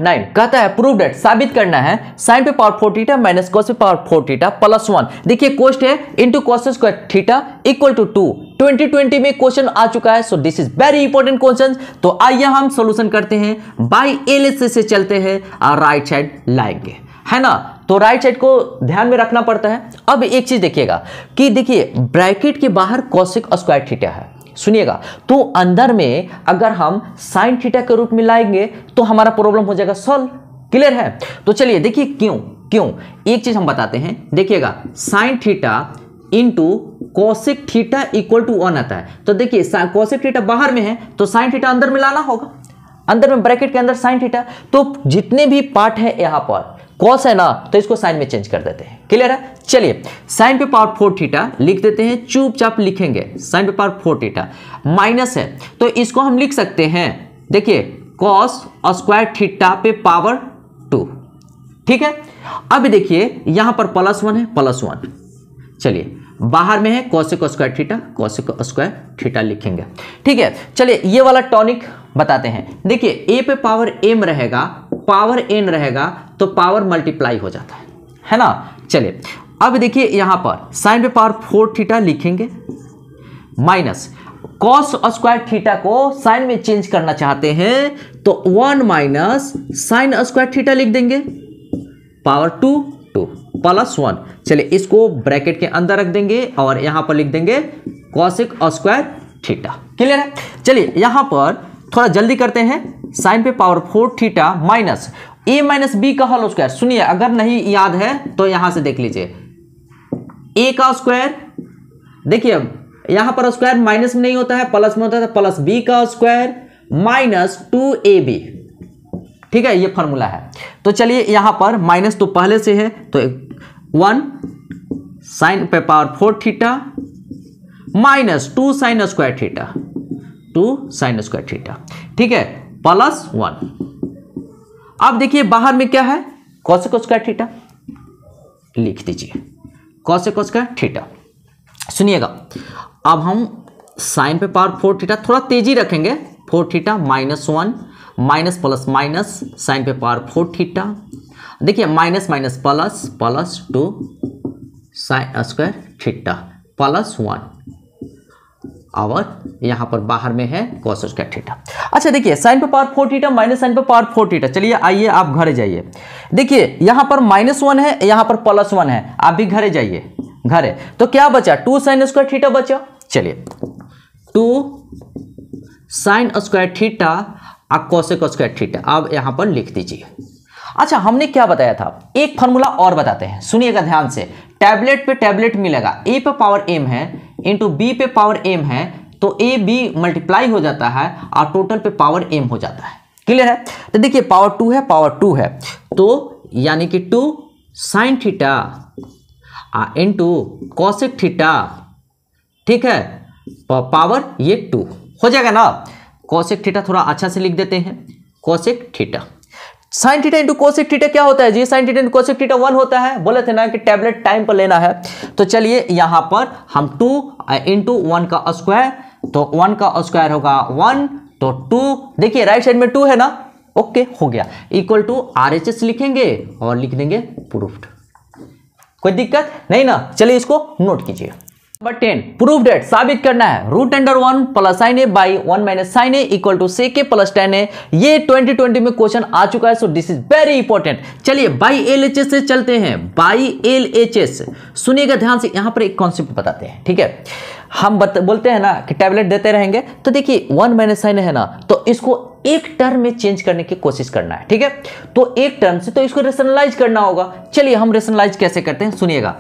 Speaker 1: नाइन कहता है प्रूव डेट साबित करना है साइन पे power four theta minus cos पे power four theta plus one देखिए कोस्ट है square theta equal to two 2020 में क्वेश्चन आ चुका है so this is very important question तो आइए हम करते हैं से चलते हैं और राइट साइड लाएंगे है ना तो राइट साइड को ध्यान में रखना पड़ता है अब एक चीज देखिएगा कि देखिए ब्रैकेट के बाहर कौशिक स्क्वायर थीटा है सुनिएगा तो अंदर में अगर हम साइन थीटा के रूप में लाएंगे तो हमारा प्रॉब्लम हो जाएगा सॉल्व क्लियर है तो चलिए देखिए क्यों क्यों एक चीज हम बताते हैं देखिएगा sine theta into cosec theta equal to one आता है तो देखिए कौशिक थीटा बाहर में है तो साइन थीटा अंदर में लाना होगा अंदर में ब्रैकेट के अंदर साइन थीटा तो जितने भी पार्ट है यहां पर कॉस है ना तो इसको साइन में चेंज कर देते हैं क्लियर है चलिए साइन पे पावर फोर थीटा लिख देते हैं चुपचाप लिखेंगे साइन पे पावर फोर थीटा माइनस है तो इसको हम लिख सकते हैं देखिए कॉस स्क्वायर थीटा पे पावर टू ठीक है अब देखिए यहां पर प्लस वन है प्लस वन चलिए बाहर में है cosec square theta cosec square theta लिखेंगे ठीक है चलिए ये वाला टॉनिक बताते हैं देखिए ए पे पावर एम रहेगा पावर एन रहेगा तो पावर मल्टीप्लाई हो जाता है है ना चलिए अब देखिए यहां पर साइन पे पावर फोर थीटा लिखेंगे माइनस कॉस स्क्वायर थीटा को साइन में चेंज करना चाहते हैं तो one minus sine square theta लिख देंगे power two two plus one चलिए इसको ब्रैकेट के अंदर रख देंगे और यहां पर लिख देंगे कॉसिक स्क्वायर थीटा क्लियर है चलिए यहां पर थोड़ा जल्दी करते हैं साइन पे power four theta minus A minus B का होल स्क्वायर सुनिए अगर नहीं याद है तो यहां से देख लीजिए ए का स्क्वायर देखिए यहां पर स्क्वायर माइनस में नहीं होता है प्लस में होता है प्लस तो बी का square minus two A B ठीक है ये फॉर्मूला है तो चलिए यहां पर माइनस तो पहले से है तो वन साइन पे power four theta minus two sine square theta two sine square theta ठीक है प्लस वन अब देखिए बाहर में क्या है कौशिक स्क्वायर थीटा लिख दीजिए कौशिक स्क्वायर थीटा सुनिएगा अब हम साइन पे पावर फोर थीटा थोड़ा तेजी रखेंगे four theta minus one minus plus minus sine पे पावर फोर थीटा देखिए minus minus plus plus two sine square theta plus one आवर यहाँ पर बाहर में है कॉस का थीटा अच्छा देखिए साइन पे power four theta minus sine पे पावर फोर थीटा चलिए आइए आप घर जाइए देखिए यहाँ पर माइनस वन है यहाँ पर प्लस वन है आप भी घर जाइए घर है तो क्या बचा टू साइन स्क्वायर थीटा बचा चलिए टू साइन स्क्वायर थीटा और कॉसेक स्क्वायर थीटा अब यहाँ पर लिख दीजिए अच्छा हमने क्या बताया था एक फॉर्मूला और बताते हैं सुनिएगा ध्यान से टैबलेट पे टैबलेट मिलेगा ए पे पावर एम है इंटू बी पे पावर एम है तो ए बी मल्टीप्लाई हो जाता है और टोटल पे पावर एम हो जाता है क्लियर है तो देखिए पावर टू है पावर टू है तो यानी कि two sine theta into cosec theta ठीक है पावर ये टू हो जाएगा ना कॉसिक थीटा थोड़ा अच्छा से लिख देते हैं cosec theta sine theta into cosec theta क्या होता है जी sine theta into cosec theta one होता है बोले थे ना कि टैबलेट टाइम पर लेना है तो चलिए यहाँ पर हम टू इंटू वन का स्क्वायर तो वन का स्क्वायर होगा वन तो टू देखिए राइट साइड में टू है ना ओके हो गया equal to R H S लिखेंगे और लिख देंगे प्रूफ कोई दिक्कत नहीं ना चलिए इसको नोट कीजिए नंबर टेन प्रूफ डेट साबित करना है root under one plus sine A by one minus sine A equal to से के प्लस टेन ए ये 2020 में क्वेश्चन आ चुका है so this is very important चलिए बाई एल एच एस से चलते हैं बाई एल एच एस सुनिएगा ध्यान से यहां पर एक कॉन्सेप्ट बताते हैं ठीक है हम बोलते हैं ना कि टैबलेट देते रहेंगे तो देखिए वन माइनस साइन है ना तो इसको एक टर्म में चेंज करने की कोशिश करना है ठीक है तो एक टर्म से तो इसको रेशनलाइज करना होगा चलिए हम रेशनलाइज कैसे करते हैं सुनिएगा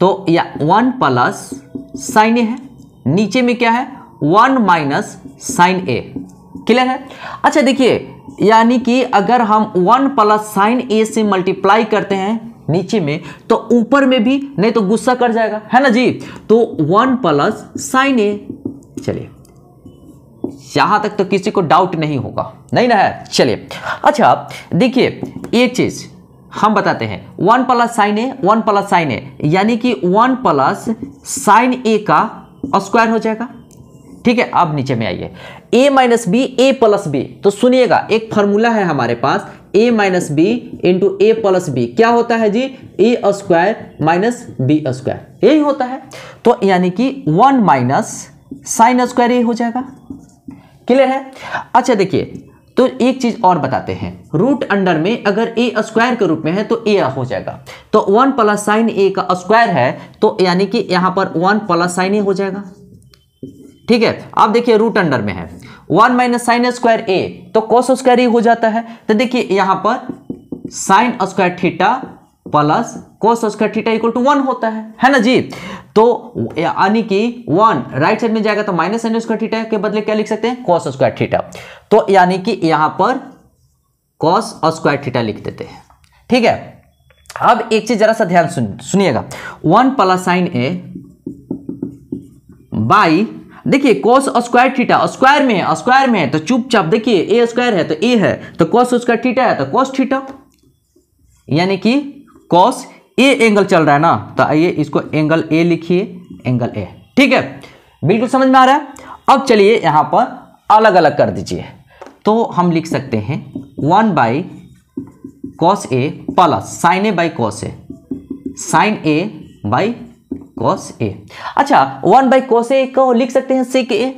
Speaker 1: तो या वन प्लस साइन ए है नीचे में क्या है one minus sine A clear है अच्छा देखिए यानी कि अगर हम वन प्लस साइन ए से मल्टीप्लाई करते हैं नीचे में तो ऊपर में भी नहीं तो गुस्सा कर जाएगा है ना जी तो वन प्लस साइन ए चलिए यहां तक तो किसी को डाउट नहीं होगा नहीं ना है चलिए अच्छा देखिए ये चीज़ हम बताते हैं one plus sine A one plus sine A यानी कि वन प्लस साइन ए का स्क्वायर हो जाएगा ठीक है अब नीचे में आइए A minus B A plus B तो सुनिएगा एक फॉर्मूला है हमारे पास A minus B into A plus B क्या होता है जी A square minus B square यही होता है तो यानी कि one minus sine square A हो जाएगा क्लियर है अच्छा देखिए तो एक चीज और बताते हैं रूट अंडर में अगर ए स्क्वायर के रूप में है तो ए हो जाएगा तो वन प्लस साइन ए का स्क्वायर है तो यानी कि यहां पर वन प्लस साइन ए हो जाएगा ठीक है अब देखिए रूट अंडर में है one minus sine square A तो कोस स्क्वायर ए हो जाता है तो देखिए यहां पर sine square theta plus cos square theta equal to one होता है है ना जी तो यानी कि वन राइट साइड में जाएगा तो माइनस साइन स्क्वायर थीटा के बदले क्या लिख सकते हैं कॉस स्क्वायर थीटा तो यानी कि यहां पर कॉस स्क्वायर थीटा लिख देते हैं ठीक है अब एक चीज जरा सा ध्यान सुन सुनिएगा one plus sine A by देखिए कोस स्क्वायर थीटा स्क्वायर में है स्क्वायर में है तो चुपचाप देखिए ए स्क्वायर है तो ए है तो कोस स्क्वायर थीटा है तो कोस थीटा यानी कि कॉस ए एंगल चल रहा है ना तो आइए इसको एंगल ए लिखिए एंगल ए ठीक है बिल्कुल समझ में आ रहा है अब चलिए यहां पर अलग अलग कर दीजिए तो हम लिख सकते हैं one by cos A plus sine A by cos A sine A by cos A अच्छा वन बाई कॉस ए को लिख सकते हैं सी के ए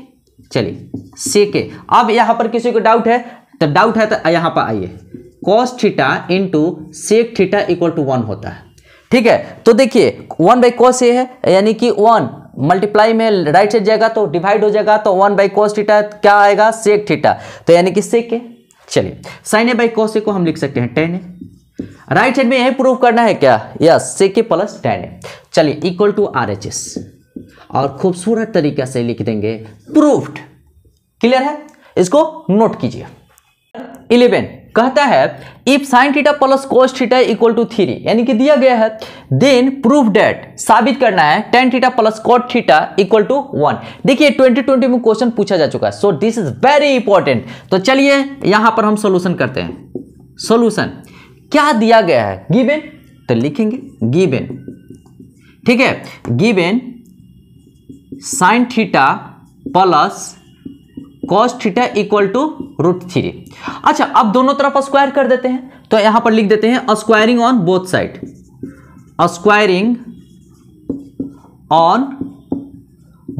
Speaker 1: चलिए सी के अब यहां पर किसी को डाउट है तो डाउट है तो यहां पर आइए cos theta into sec theta equal to one होता है ठीक है तो देखिए वन बाई कॉस ए है यानी कि वन मल्टीप्लाई में राइट साइड जाएगा तो डिवाइड हो जाएगा तो वन बाई कॉस थीटा क्या आएगा सेक थीटा तो यानी कि सेक है चलिए sine A by cos A को हम लिख सकते हैं टेन ए राइट साइड में यही प्रूव करना है क्या yes sec A plus tan A चलिए equal to R H S और खूबसूरत तरीके से लिख देंगे प्रूफ क्लियर है इसको नोट कीजिए इलेवन कहता है if sine theta plus cos theta equal to three यानी कि दिया गया है देन प्रूफ डेट साबित करना है tan theta plus cot theta equal to one देखिए 2020 में क्वेश्चन पूछा जा चुका है so this is very important तो चलिए यहां पर हम सोल्यूशन करते हैं सोल्यूशन क्या दिया गया है गिवेन तो लिखेंगे गिवेन ठीक है given sine theta plus cos theta equal to root three अच्छा अब दोनों तरफ स्क्वायर कर देते हैं तो यहां पर लिख देते हैं squaring on both side squaring on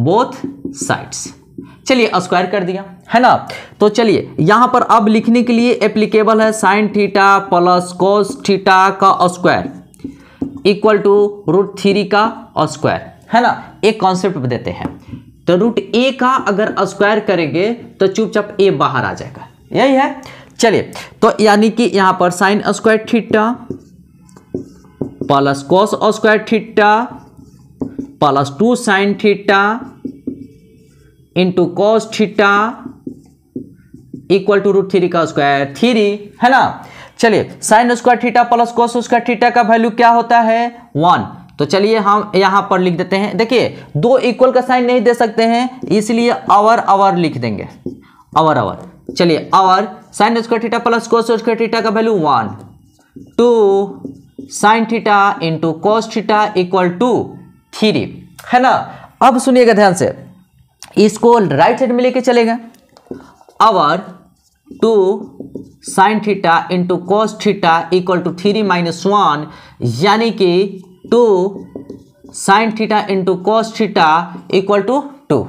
Speaker 1: both sides चलिए स्क्वायर कर दिया है ना तो चलिए यहां पर अब लिखने के लिए एप्लीकेबल है sine theta plus cos theta का square equal to root three का स्क्वायर है ना एक कॉन्सेप्ट देते हैं तो रूट ए का अगर स्क्वायर करेंगे तो चुपचाप ए बाहर आ जाएगा यही है चलिए तो यानी कि यहां पर sine square theta plus cos square theta plus two sine theta into cos theta equal to root three का स्क्वायर थ्री है ना चलिए sine square theta plus cos square theta का वैल्यू क्या होता है वन तो चलिए हम यहाँ पर लिख देते हैं देखिए दो इक्वल का साइन नहीं दे सकते हैं इसलिए अवर अवर लिख देंगे अवर अवर चलिए अवर sine square theta plus cos square theta का value one two sine theta into cos theta equal to three है ना अब सुनिएगा ध्यान से इसको राइट साइड में लेके चलेगा अवर two sine theta into cos theta equal to three minus one यानी कि two sine theta into cos theta equal to two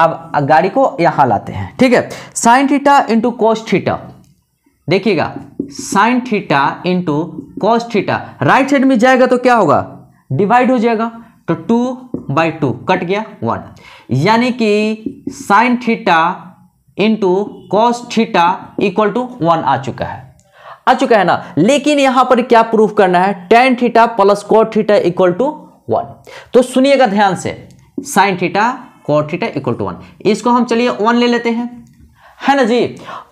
Speaker 1: अब गाड़ी को यहां लाते हैं ठीक है sine theta into cos theta देखिएगा sine theta into cos theta right side में जाएगा तो क्या होगा डिवाइड हो जाएगा तो टू बाई टू कट गया वन यानी कि sine theta into cos theta equal to one आ चुका है आ चुका है ना लेकिन यहां पर क्या प्रूफ करना है tan theta plus cot theta equal to one तो सुनिएगा ध्यान से sine theta cot theta equal to one इसको हम चलिए वन ले लेते हैं है ना जी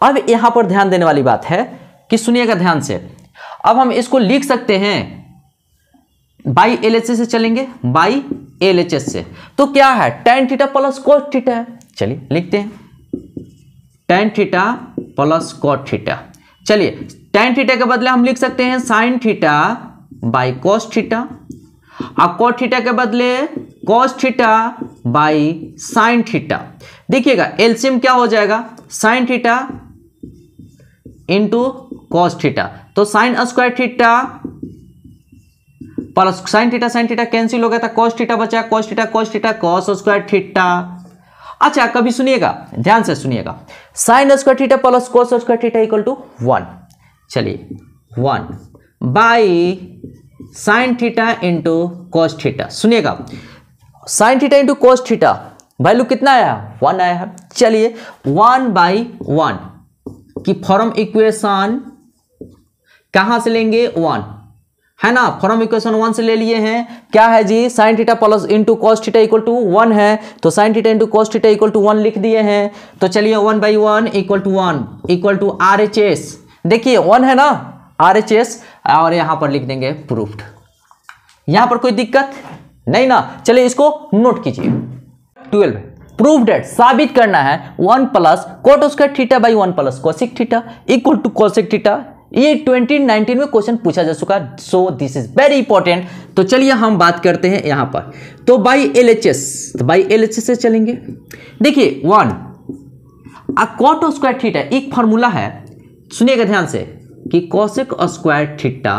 Speaker 1: अब यहां पर ध्यान देने वाली बात है कि सुनिएगा ध्यान से अब हम इसको लिख सकते हैं बाई एल से चलेंगे बाई एल से तो क्या है tan theta plus cot theta है चलिए लिखते हैं tan theta plus cot theta चलिए टेन थीटा के बदले हम लिख सकते हैं sine theta by cos theta और कॉट थीटा के बदले cos theta by sine theta देखिएगा एल्सियम क्या हो जाएगा sine theta into cos theta तो साइन स्क्वायर थीटा पर sine theta sine theta cancel हो गया था कॉस थीटा बचा cos theta cos theta cos square theta अच्छा कभी सुनिएगा ध्यान से सुनिएगा sine square theta plus cos square theta equal to one चलिए one by sine theta into cos theta सुनिएगा sine theta into cos theta value कितना आया वन आया है चलिए वन बाई वन की फॉर्म इक्वेशन कहां से लेंगे वन है ना फॉर्म इक्वेशन वन से ले लिए हैं क्या है जी sine theta plus into cos theta equal to one है तो sine theta into cos theta equal to one लिख दिए हैं तो चलिए one by one equal to one equal to R H S देखिए वन है ना आर एच एस और यहां पर लिख देंगे प्रूफ्ड यहां पर कोई दिक्कत नहीं ना चलिए इसको नोट कीजिए ट्वेल्व प्रूफ डेट साबित करना है one plus cot square theta by one plus cosec theta equal to cosec theta ये 2019 में क्वेश्चन पूछा जा चुका so this is very important तो चलिए हम बात करते हैं यहां पर तो by L H S by L H S से चलेंगे देखिए one uh cot square theta एक फॉर्मूला है सुनिएगा ध्यान से कि cosec square theta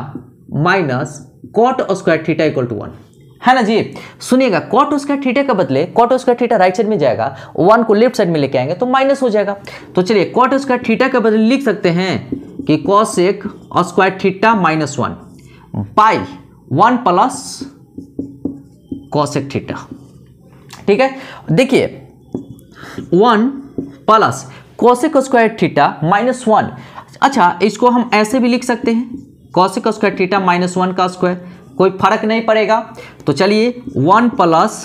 Speaker 1: minus cot square theta equal to one है ना जी सुनिएगा कॉट स्क्वायर थीटा के बदले cot square theta right side में जाएगा वन को लेफ्ट साइड में लेके आएंगे तो माइनस हो जाएगा तो चलिए कॉट स्क्वायर थीटा के बदले लिख सकते हैं कि cos square theta minus one by one plus cos एक थीटा ठीक है देखिए one plus cosec square theta minus one अच्छा इसको हम ऐसे भी लिख सकते हैं कौशिक का स्क्वायर टीटा माइनस वन का स्क्वायर कोई फर्क नहीं पड़ेगा तो चलिए one plus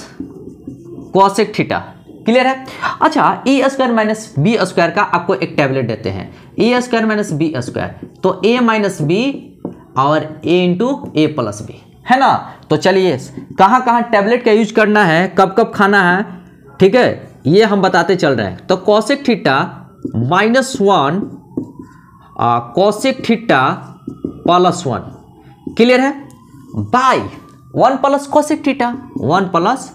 Speaker 1: cosec theta clear है अच्छा A square minus B square का आपको एक टैबलेट देते हैं A square minus B square तो ए माइनस बी और A into A plus B है ना तो चलिए कहाँ कहाँ टैबलेट का यूज करना है कब कब खाना है ठीक है ये हम बताते चल रहे हैं तो cosec theta minus one cosec theta plus one clear है by one plus cosec theta one plus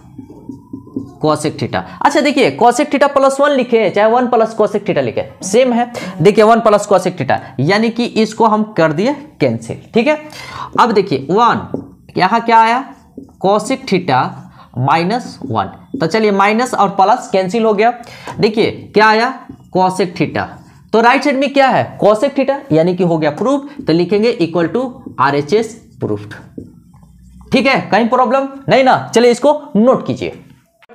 Speaker 1: cosec theta अच्छा देखिए कॉसेक थीटा प्लस वन लिखे चाहे वन प्लस कॉसेक थीटा लिखे सेम है देखिए वन प्लस कॉसेक थीटा यानी कि इसको हम कर दिए कैंसिल ठीक है अब देखिए वन यहाँ क्या आया कौशिक थीटा माइनस वन तो चलिए माइनस और प्लस कैंसिल हो गया देखिए क्या आया कौशिक थीटा तो राइट साइड में क्या है कौशिक थीटा यानी कि हो गया प्रूफ तो लिखेंगे equal to R H S proof ठीक है कहीं प्रॉब्लम नहीं ना चलिए इसको नोट कीजिए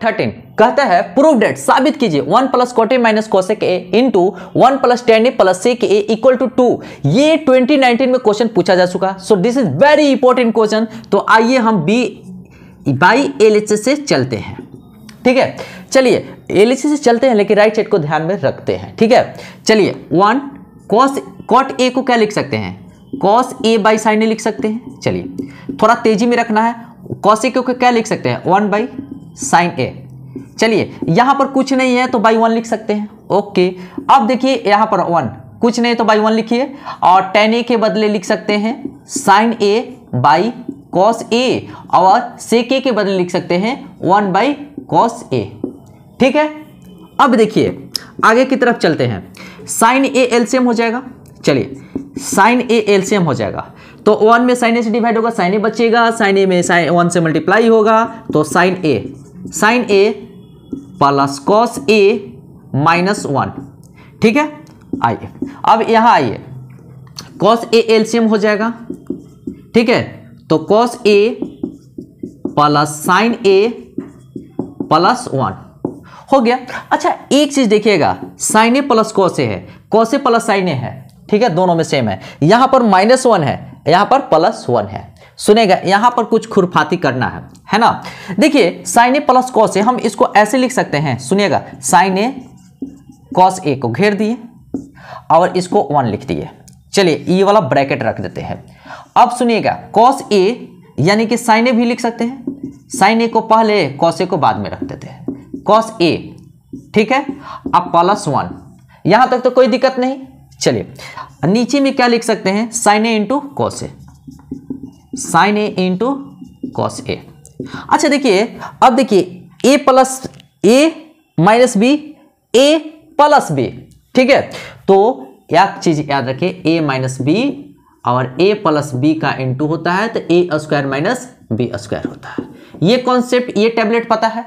Speaker 1: थर्टीन कहता है प्रूफ डेट साबित कीजिए one plus cot minus cosec A into one plus tan A plus sec A equal to two ये 2019 में क्वेश्चन पूछा जा चुका so this is very important question तो आइए हम बी बाई एल से चलते हैं ठीक है चलिए एलएसी से चलते हैं लेकिन राइट साइड को ध्यान में रखते हैं ठीक है चलिए वन कॉस कॉट ए को क्या लिख सकते हैं cos A by sine A लिख सकते हैं चलिए थोड़ा तेजी में रखना है कॉस ए को क्या लिख सकते हैं वन बाई साइन ए चलिए यहां पर कुछ नहीं है तो बाई वन लिख सकते हैं ओके अब देखिए यहां पर वन कुछ नहीं तो बाई वन लिखिए और टेन ए के बदले लिख सकते हैं sine A by cos A और से के, के बदले लिख सकते हैं वन बाई कॉस ए ठीक है अब देखिए आगे की तरफ चलते हैं साइन ए एलसीएम हो जाएगा चलिए साइन ए एलसीएम हो जाएगा तो वन में साइन ए से डिवाइड होगा साइन ए बचेगा साइन ए में साइन वन से मल्टीप्लाई होगा तो sine A sine A plus cos A minus one ठीक है आइए अब यहाँ आइए कॉस ए एलसीएम हो जाएगा ठीक है तो cos A plus sine A plus one हो गया अच्छा एक चीज देखिएगा sine A plus cos A है cos A plus sine A है ठीक है दोनों में सेम है यहां पर माइनस वन है यहां पर प्लस वन है सुनेगा यहां पर कुछ खुरफाती करना है है ना देखिए sine A plus cos A हम इसको ऐसे लिख सकते हैं सुनिएगा साइन ए कॉस ए को घेर दिए और इसको वन लिख दिए चलिए ये वाला ब्रैकेट रख देते हैं अब सुनिएगा कॉस ए यानी कि साइन ए भी लिख सकते हैं साइन ए को पहले कॉस ए को बाद में रख देते हैं कॉस ए ठीक है अब प्लस वन यहां तक तो कोई दिक्कत नहीं चलिए नीचे में क्या लिख सकते हैं sine A into cos A sine A into cos A अच्छा देखिए अब देखिए A plus A minus B A plus B ठीक है तो एक चीज याद रखिए ए माइनस बी और ए प्लस बी का इंटू होता है तो A square minus B square होता है ये कॉन्सेप्ट ये टेबलेट पता है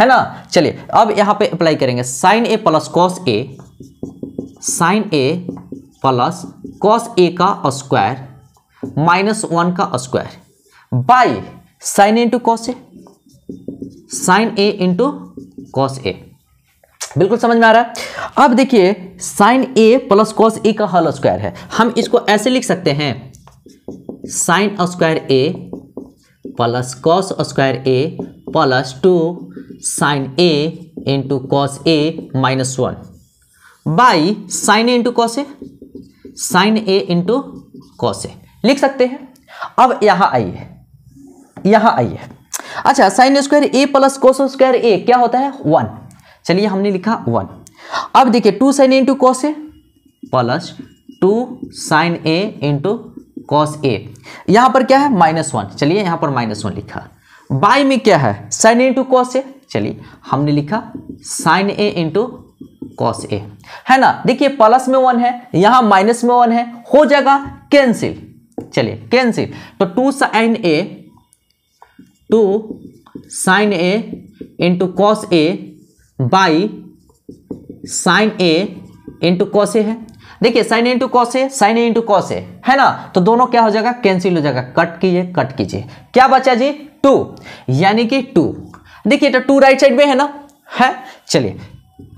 Speaker 1: है ना चलिए अब यहां पे अप्लाई करेंगे sine A plus cos A sine A plus cos A का स्क्वायर माइनस वन का square by sine A into cos A sine A into cos A बिल्कुल समझ में आ रहा है अब देखिए sine A plus cos A का हल स्क्वायर है हम इसको ऐसे लिख सकते हैं sine square A plus cos square A plus two sine A into cos A minus one by sine A into cos A sine A into cos A लिख सकते हैं अब यहाँ आइए यहाँ आइए अच्छा sine square A plus cos square A क्या होता है वन चलिए हमने लिखा वन अब देखिए two sine A into cos A plus two sine A into cos A यहाँ पर क्या है माइनस वन चलिए यहाँ पर माइनस वन लिखा बाई में क्या है sine A into cos A चलिए हमने लिखा sine A into cos A है ना देखिए प्लस में वन है यहाँ माइनस में वन है हो जाएगा कैंसिल चलिए कैंसिल तो two sine A two sine A into cos A by sine A into cos A है देखिए sine A into cos A sine A into cos A है ना तो दोनों क्या हो जाएगा कैंसिल हो जाएगा कट कीजिए कट कीजिए क्या बचा जी टू यानी कि टू देखिए तो टू राइट साइड में है ना है चलिए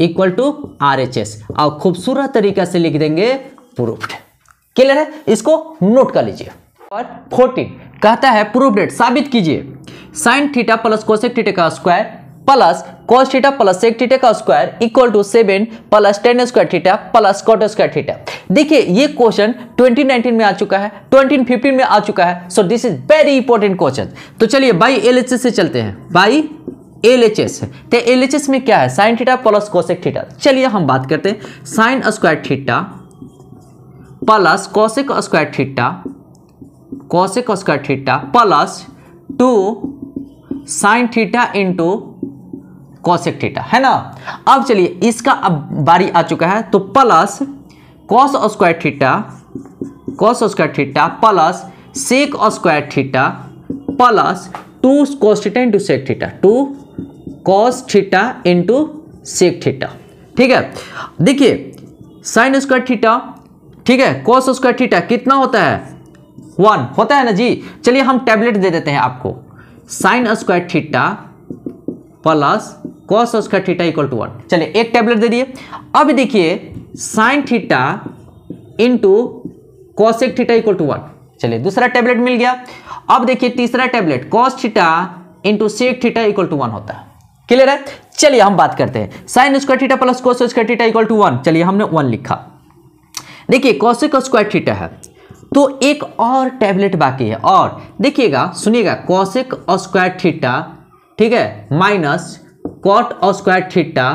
Speaker 1: equal to R H S और खूबसूरत तरीका से लिख देंगे प्रूफ्ड क्लियर है इसको नोट कर लीजिए और फोर्टीन कहता है प्रूफ डेट साबित कीजिए sine theta plus cosec theta का square plus cos theta plus sec theta का square equal to seven plus tan square theta plus cot square theta देखिए ये क्वेश्चन 2019 में आ चुका है 2015 में आ चुका है so this is very important question तो चलिए बाई एल से चलते हैं बाई एल एच एस तो एल एच एस में क्या है sine theta plus cosec theta चलिए हम बात करते हैं sine square theta plus cosec square theta cosec square theta plus two sine theta into cosec theta है ना अब चलिए इसका अब बारी आ चुका है तो plus cos square theta cos square theta plus sec square theta plus two cos theta into sec theta two cos theta into sec theta ठीक है देखिए साइन स्क्वायर थीटा ठीक है कॉस स्क्वायर थीटा कितना होता है वन होता है ना जी चलिए हम टैबलेट दे देते हैं आपको sine square theta plus cos square theta equal to one चलिए एक टेबलेट दे दिए अब देखिए साइन थीटा इंटू एक थीटा इक्वल टू वन चलिए दूसरा टेबलेट मिल गया अब देखिए तीसरा tablet cos theta into sec theta equal to one होता है क्लियर है चलिए हम बात करते हैं sine square theta plus cos square theta equal to one चलिए हमने वन लिखा देखिए कौशिक स्क्वायर थीटा है तो एक और टैबलेट बाकी है और देखिएगा सुनिएगा कौशिक स्क्वायर थीटा ठीक है minus cot square theta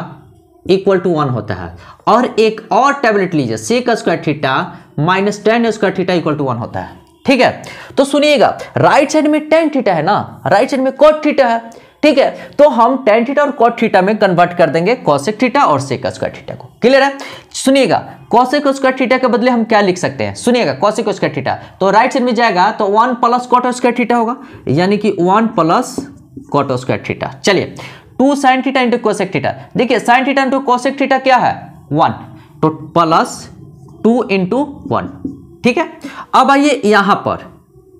Speaker 1: equal to one होता है और एक और टैबलेट लीजिए sec square theta minus tan square theta equal to one होता है ठीक है तो सुनिएगा राइट साइड में टेन थीटा है ना राइट साइड में कॉट थीटा है ठीक है तो हम टेन थीटा और कॉट थीटा में कन्वर्ट कर देंगे कॉसेक थीटा और सेक स्क्वायर थीटा को क्लियर है सुनिएगा कॉसेक स्क्वायर थीटा के बदले हम क्या लिख सकते हैं सुनिएगा कॉसेक स्क्वायर थीटा तो राइट साइड में जाएगा तो one plus cot square theta होगा यानी कि one plus cot square theta चलिए two sine theta into cosec theta देखिए sine theta into cosec theta क्या है वन तो प्लस टू इंटू वन ठीक है अब आइए यहां पर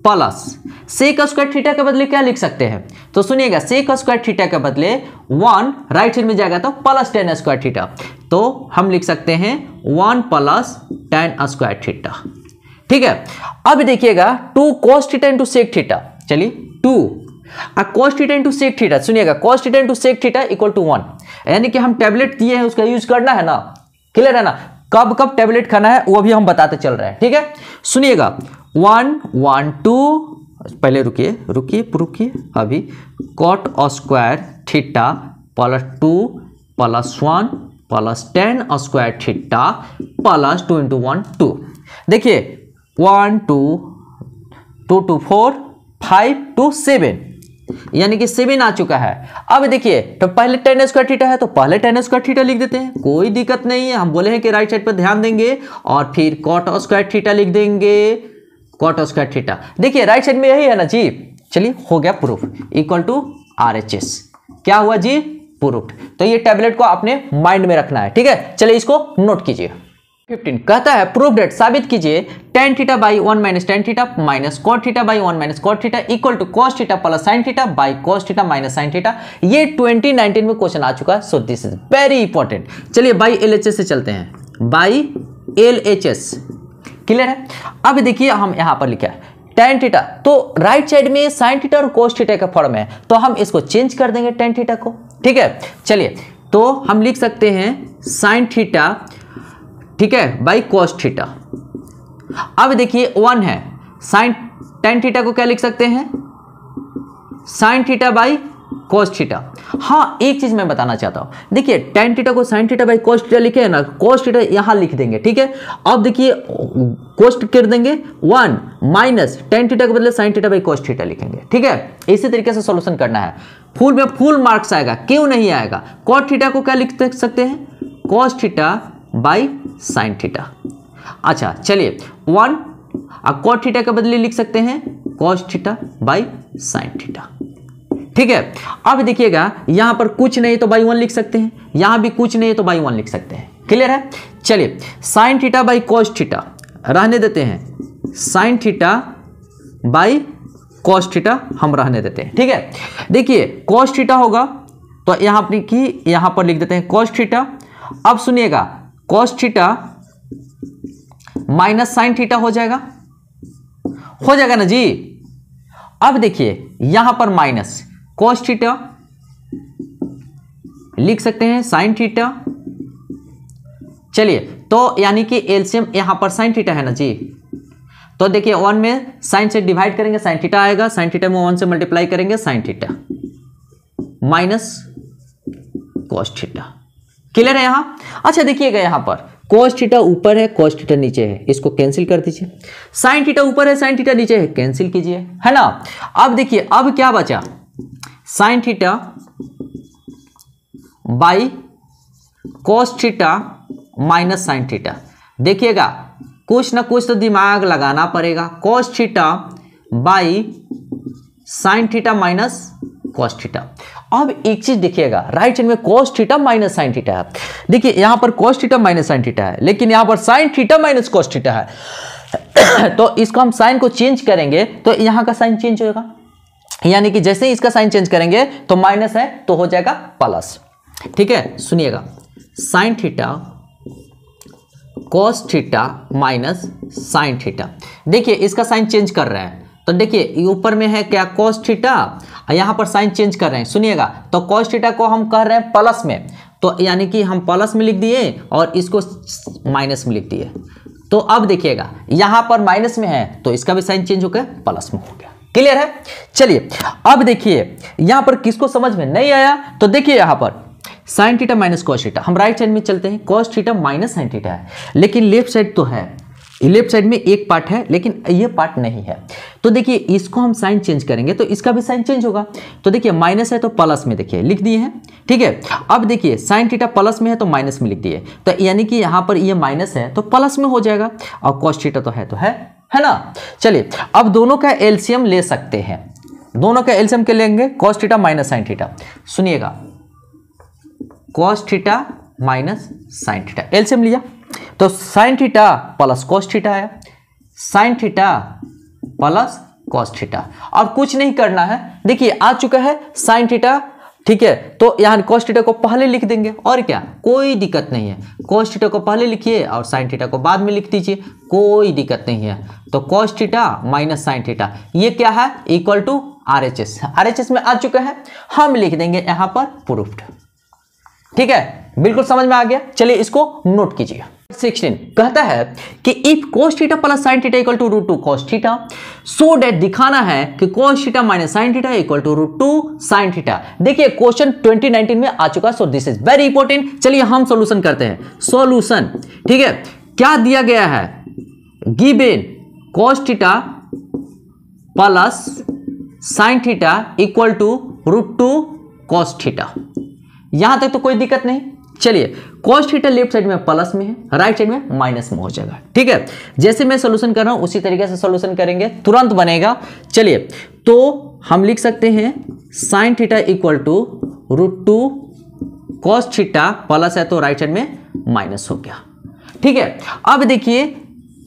Speaker 1: प्लस सेक स्क्वायर थीटा के बदले क्या लिख सकते हैं तो सुनिएगा सेक स्क्वायर थीटा के बदले वन राइट साइड में जाएगा तो प्लस टेन स्क्वायर थीटा तो हम लिख सकते हैं one plus tan square theta ठीक है अब देखिएगा two cos theta into sec theta चलिए two cos theta into sec theta सुनिएगा cos theta into sec theta equal to one यानी कि हम टेबलेट दिए हैं उसका यूज करना है ना क्लियर है ना कब कब टेबलेट खाना है वो भी हम बताते चल रहे हैं ठीक है सुनिएगा वन वन टू पहले रुकिए रुकिए रुकिए अभी cot square theta plus two plus one plus tan square theta plus two into one two देखिए one two two two four five two seven यानी कि सेवन आ चुका है अब देखिए तो पहले टेन स्क्वायर थीटा है तो पहले टेन स्क्वायर थीटा लिख देते हैं कोई दिक्कत नहीं है हम बोले हैं कि राइट साइड पर ध्यान देंगे और फिर कॉट स्क्वायर थीटा लिख देंगे कॉट स्क्वायर थीटा देखिए राइट साइड में यही है ना जी चलिए हो गया प्रूफ इक्वल टू आर क्या हुआ जी प्रूफ तो ये टैबलेट को आपने माइंड में रखना है ठीक है चलिए इसको नोट कीजिए 15 कहता है प्रूफ डेट साबित कीजिए tan theta by one minus tan theta minus cot theta by one minus cot theta equal to cos theta plus sine theta by cos theta minus sine theta ये 2019 में question आ चुका है so this is very important चलिए by L से चलते हैं by L clear है अब देखिए हम यहाँ पर लिखा है टेन टीटा तो राइट साइड में साइन टीटा और कोस टीटा का फॉर्म है तो हम इसको चेंज कर देंगे टेन टीटा को ठीक है चलिए तो हम लिख सकते हैं साइन थीटा ठीक है बाई कोस थीटा अब देखिए वन है साइन टेन थीटा को क्या लिख सकते हैं sine theta by cos theta हाँ एक चीज मैं बताना चाहता हूं देखिए टेन थीटा को sine theta by cos theta लिखे ना कोस थीटा यहां लिख देंगे ठीक है अब देखिए कोस्ट कर देंगे वन माइनस टेन थीटा के बदले sine theta by cos theta लिखेंगे ठीक है इसी तरीके से सॉल्यूशन करना है फुल में फुल मार्क्स आएगा क्यों नहीं आएगा कॉट थीटा को क्या लिख सकते हैं cos theta by sine theta अच्छा चलिए वन और कॉट थीटा के बदले लिख सकते हैं cos theta by sine theta ठीक है अब देखिएगा यहां पर कुछ नहीं तो बाई वन लिख सकते हैं यहां भी कुछ नहीं तो बाई वन लिख सकते हैं क्लियर है चलिए sine theta by cos theta रहने देते हैं sine theta by cos theta हम रहने देते हैं ठीक है देखिए कॉस्ट थीटा होगा तो यहां अपनी की यहां पर लिख देते हैं कॉस्ट थीटा अब सुनिएगा cos theta minus sine theta हो जाएगा हो जाएगा ना जी अब देखिए यहां पर माइनस कॉस थीटा लिख सकते हैं साइन थीटा चलिए तो यानी कि एलसीएम यहां पर साइन थीटा है ना जी तो देखिए वन में साइन से डिवाइड करेंगे साइन थीटा आएगा साइन थीटा में वन से मल्टीप्लाई करेंगे sine theta minus cos theta clear है यहां अच्छा देखिएगा यहां पर कॉस थीटा ऊपर है कॉस थीटा नीचे है इसको कैंसिल कर दीजिए साइन थीटा ऊपर है साइन थीटा नीचे है कैंसिल कीजिए है ना अब देखिए अब क्या बचा sine theta by cos theta minus sine theta देखिएगा कुछ ना कुछ तो दिमाग लगाना पड़ेगा cos theta by sine theta minus cos theta अब एक चीज देखिएगा राइट हैंड में cos theta minus sine theta है देखिए यहां पर cos theta minus sine theta है लेकिन यहां पर sine theta minus cos theta है <coughs> तो इसको हम साइन को चेंज करेंगे तो यहां का साइन चेंज होगा यानी कि जैसे ही इसका साइन चेंज करेंगे तो माइनस है तो हो जाएगा प्लस ठीक है सुनिएगा sine theta cos theta minus sine theta देखिए इसका साइन चेंज कर रहे हैं तो देखिए ऊपर में है क्या कॉस थीटा यहाँ पर साइन चेंज कर रहे हैं सुनिएगा तो कॉस थीटा को हम कह रहे हैं प्लस में तो यानी कि हम प्लस में लिख दिए और इसको माइनस में लिख दिए तो अब देखिएगा यहाँ पर माइनस में है तो इसका भी साइन चेंज होकर प्लस में हो गया क्लियर है चलिए अब देखिए यहां पर किसको समझ में नहीं आया तो देखिए यहां पर sine theta minus cos theta हम राइट साइड में चलते हैं cos theta minus sine theta है लेकिन लेफ्ट साइड तो है लेफ्ट साइड में एक पार्ट है लेकिन ये पार्ट नहीं है तो देखिए इसको हम साइन चेंज करेंगे तो इसका भी साइन चेंज होगा तो देखिए माइनस है तो प्लस में देखिए लिख दिए हैं ठीक है अब देखिए साइन थीटा प्लस में है तो माइनस में लिख दिए तो यानी कि यहां पर ये माइनस है तो प्लस में हो जाएगा और कॉस तो है तो है है ना चलिए अब दोनों का एल्सियम ले सकते हैं दोनों का एल्सियम के लेंगे कॉस्टिटा माइनस साइन थीटा सुनिएगा कॉस्टिटा माइनस साइन थीटा एल्सियम लिया तो साइन थीटा प्लस कॉस्टिटा है साइन थीटा प्लस कॉस्टिटा और अब कुछ नहीं करना है देखिए आ चुका है साइन थीटा ठीक है तो यहाँ कॉस थीटा को पहले लिख देंगे और क्या कोई दिक्कत नहीं है कॉस थीटा को पहले लिखिए और साइन थीटा को बाद में लिख दीजिए कोई दिक्कत नहीं है तो cos theta minus sine theta ये क्या है equal to R H S R H S में आ चुका है हम लिख देंगे यहाँ पर प्रूफ ठीक है बिल्कुल समझ में आ गया चलिए इसको नोट कीजिए 16 कहता है कि if cos theta plus sine theta equal to root two theta so that दिखाना है कि cos theta minus sine theta equal to root two theta देखिए क्वेश्चन 2019 में आ चुका so this is very important चलिए हम सॉल्यूशन करते हैं सॉल्यूशन ठीक है क्या दिया गया है given cos theta plus sine theta equal to root two theta यहां तक तो कोई दिक्कत नहीं चलिए कॉस्ट थीटा लेफ्ट साइड में प्लस में है राइट साइड में माइनस में हो जाएगा ठीक है जैसे मैं सोल्यूशन कर रहा हूं उसी तरीके से सोल्यूशन करेंगे तुरंत बनेगा चलिए तो हम लिख सकते हैं sine theta equal to root two cos theta plus है तो राइट साइड में माइनस हो गया ठीक है अब देखिए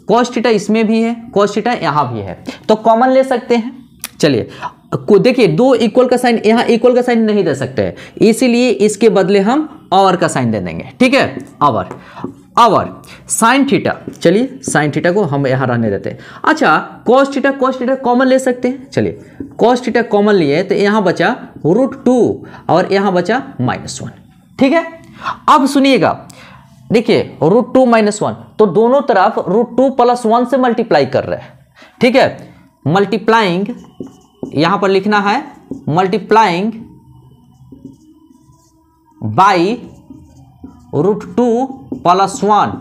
Speaker 1: कॉस थीटा इसमें भी है कॉस थीटा यहां भी है तो कॉमन ले सकते हैं चलिए को देखिए दो इक्वल का साइन यहां इक्वल का साइन नहीं दे सकते इसीलिए इसके बदले हम आवर का साइन दे देंगे ठीक है आवर आवर साइन थीटा चलिए साइन थीटा को हम यहां रहने देते हैं अच्छा cos theta cos theta common ले सकते हैं चलिए कॉस थीटा कॉमन लिए तो यहां बचा रूट टू और यहां बचा माइनस वन ठीक है अब सुनिएगा देखिए रूट टू माइनस वन तो दोनों तरफ रूट टू प्लस वन से मल्टीप्लाई कर रहे हैं ठीक है मल्टीप्लाइंग यहां पर लिखना है multiplying by root two plus one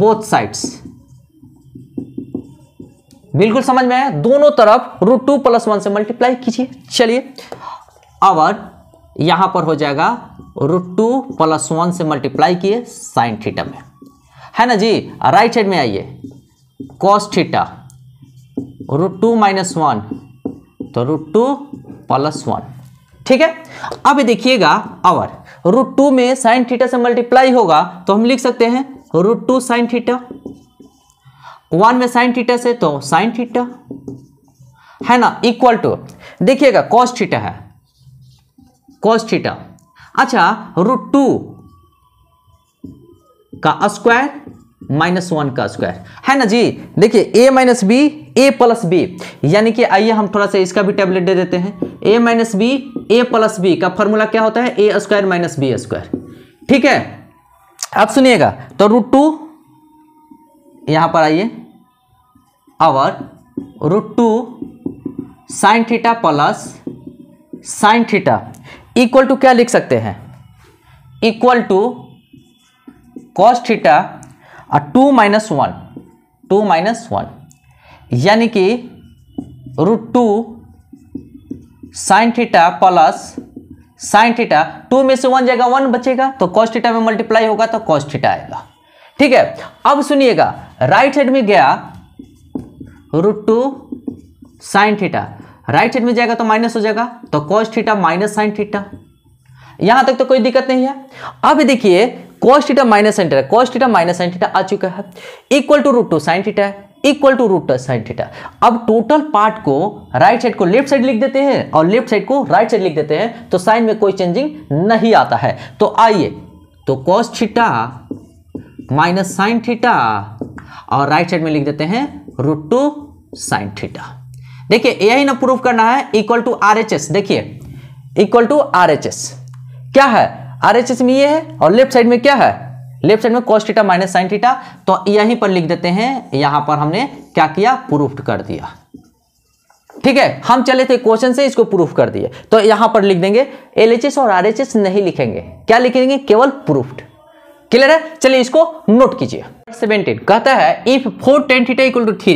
Speaker 1: both sides बिल्कुल समझ में आया दोनों तरफ रूट टू प्लस वन से मल्टीप्लाई कीजिए चलिए और यहां पर हो जाएगा रूट टू प्लस वन से मल्टीप्लाई किए साइन थीटा में है ना जी राइट साइड में आइए cos theta root two minus one तो रूट टू प्लस वन ठीक है अब देखिएगा आवर रूट टू में साइन थीटा से मल्टीप्लाई होगा तो हम लिख सकते हैं root two sine theta one में साइन थीटा से तो साइन थीटा है ना इक्वल टू देखिएगा कॉस थीटा है कॉस थीटा अच्छा रूट टू का स्क्वायर माइनस वन का स्क्वायर है ना जी देखिए A minus B A plus B यानी कि आइए हम थोड़ा सा इसका भी टेबलेट दे देते हैं A minus B A plus B का फॉर्मूला क्या होता है A square minus B square ठीक है अब सुनिएगा तो रूट टू यहां पर आइए और root two sine theta plus sine theta equal to क्या लिख सकते हैं इक्वल टू कॉस थीटा और two minus one two minus one यानी कि root two sine theta plus sine theta two में से वन जाएगा वन बचेगा तो कॉस थीटा में मल्टीप्लाई होगा तो कॉस थीटा आएगा ठीक है अब सुनिएगा राइट साइड में गया root two sine theta right side में जाएगा तो माइनस हो जाएगा तो cos theta minus sine theta यहां तक तो कोई दिक्कत नहीं है अब देखिए cos theta minus sine theta cos theta minus sine theta आ चुका है equal to root two sine theta equal to root two sine theta अब टोटल पार्ट को राइट साइड को लेफ्ट साइड लिख देते हैं और लेफ्ट साइड को राइट साइड लिख देते हैं तो साइन में कोई चेंजिंग नहीं आता है तो आइए तो cos theta minus sine theta और राइट साइड में लिख देते हैं रूट टू साइन थीटा देखिए यही ना प्रूफ करना है equal to R H S देखिए equal to R H S क्या है आर एच एस में ये है और लेफ्ट साइड में क्या है लेफ्ट साइड में cos theta minus sine theta तो यहीं पर लिख देते हैं यहां पर हमने क्या किया प्रूफ कर दिया ठीक है हम चले थे क्वेश्चन से इसको प्रूफ कर दिए तो यहां पर लिख देंगे एलएचएस और आरएचएस नहीं लिखेंगे क्या लिखेंगे केवल प्रूफ क्लियर है चलिए इसको नोट कीजिए सेवेंटीन कहता है if four tan theta equal to three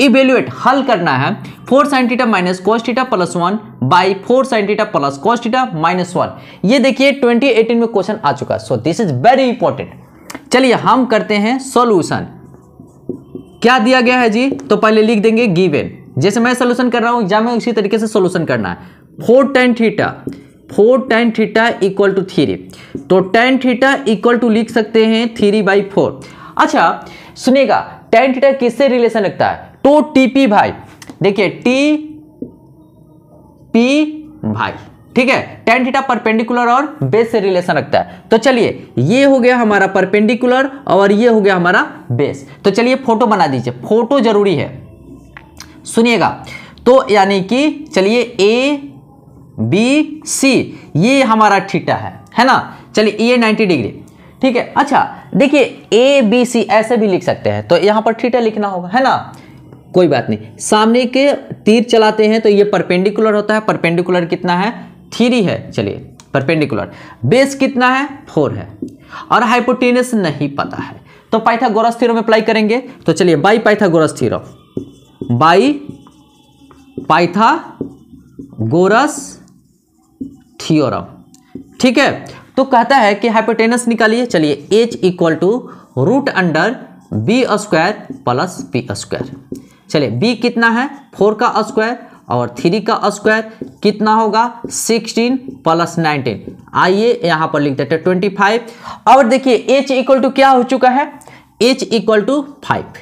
Speaker 1: evaluate हल करना है four sine theta minus cos theta plus one by four sine theta plus cos theta minus one ये देखिए 2018 में क्वेश्चन आ चुका है so this is very important चलिए हम करते हैं सोल्यूशन क्या दिया गया है जी तो पहले लिख देंगे गिवेन जैसे मैं सोल्यूशन कर रहा हूं एग्जाम में उसी तरीके से सोल्यूशन करना है four tan theta four tan theta equal to three तो टेन थीटा इक्वल टू लिख सकते हैं थ्री बाई फोर अच्छा सुनेगा टेन थीटा किससे रिलेशन रखता है तो टीपी भाई देखिए टी पी भाई ठीक है टेन थीटा परपेंडिकुलर और बेस से रिलेशन रखता है तो चलिए ये हो गया हमारा परपेंडिकुलर और ये हो गया हमारा बेस तो चलिए फोटो बना दीजिए फोटो जरूरी है सुनिएगा तो यानी कि चलिए ए बी सी ये हमारा थीटा है है ना चलिए ये 90 डिग्री ठीक है अच्छा देखिए ए बी सी ऐसे भी लिख सकते हैं तो यहां पर थीटा लिखना होगा है ना कोई बात नहीं सामने के तीर चलाते हैं तो ये परपेंडिकुलर होता है परपेंडिकुलर कितना है थ्री है चलिए परपेंडिकुलर बेस कितना है फोर है और हाइपोटेनस नहीं पता है तो पाइथागोरस थ्योरम अप्लाई करेंगे तो चलिए by Pythagoras theorem by Pythagoras theorem ठीक है तो कहता है कि हाइपोटेनस निकालिए चलिए H equal to root under B square plus P square चलिए बी कितना है फोर का स्क्वायर और थ्री का स्क्वायर कितना होगा सिक्सटीन प्लस नाइनटीन आइए यहां पर लिख देते ट्वेंटी फाइव और देखिए एच इक्वल टू क्या हो चुका है H equal to five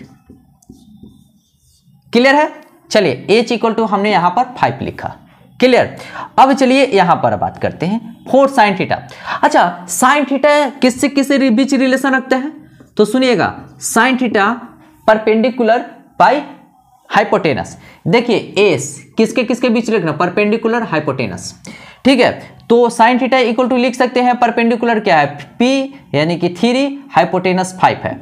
Speaker 1: clear है चलिए एच इक्वल टू हमने यहां पर फाइव लिखा क्लियर अब चलिए यहां पर बात करते हैं फोर साइन थीटा अच्छा साइन थीटा किससे किससे बीच रिलेशन रखते हैं तो सुनिएगा sine theta perpendicular by hypotenuse देखिए एस किसके किसके बीच लिखना परपेंडिकुलर हाइपोटेनस ठीक है तो साइन थीटा इक्वल टू लिख सकते हैं परपेंडिकुलर क्या है पी यानी कि थ्री हाइपोटेनस फाइव है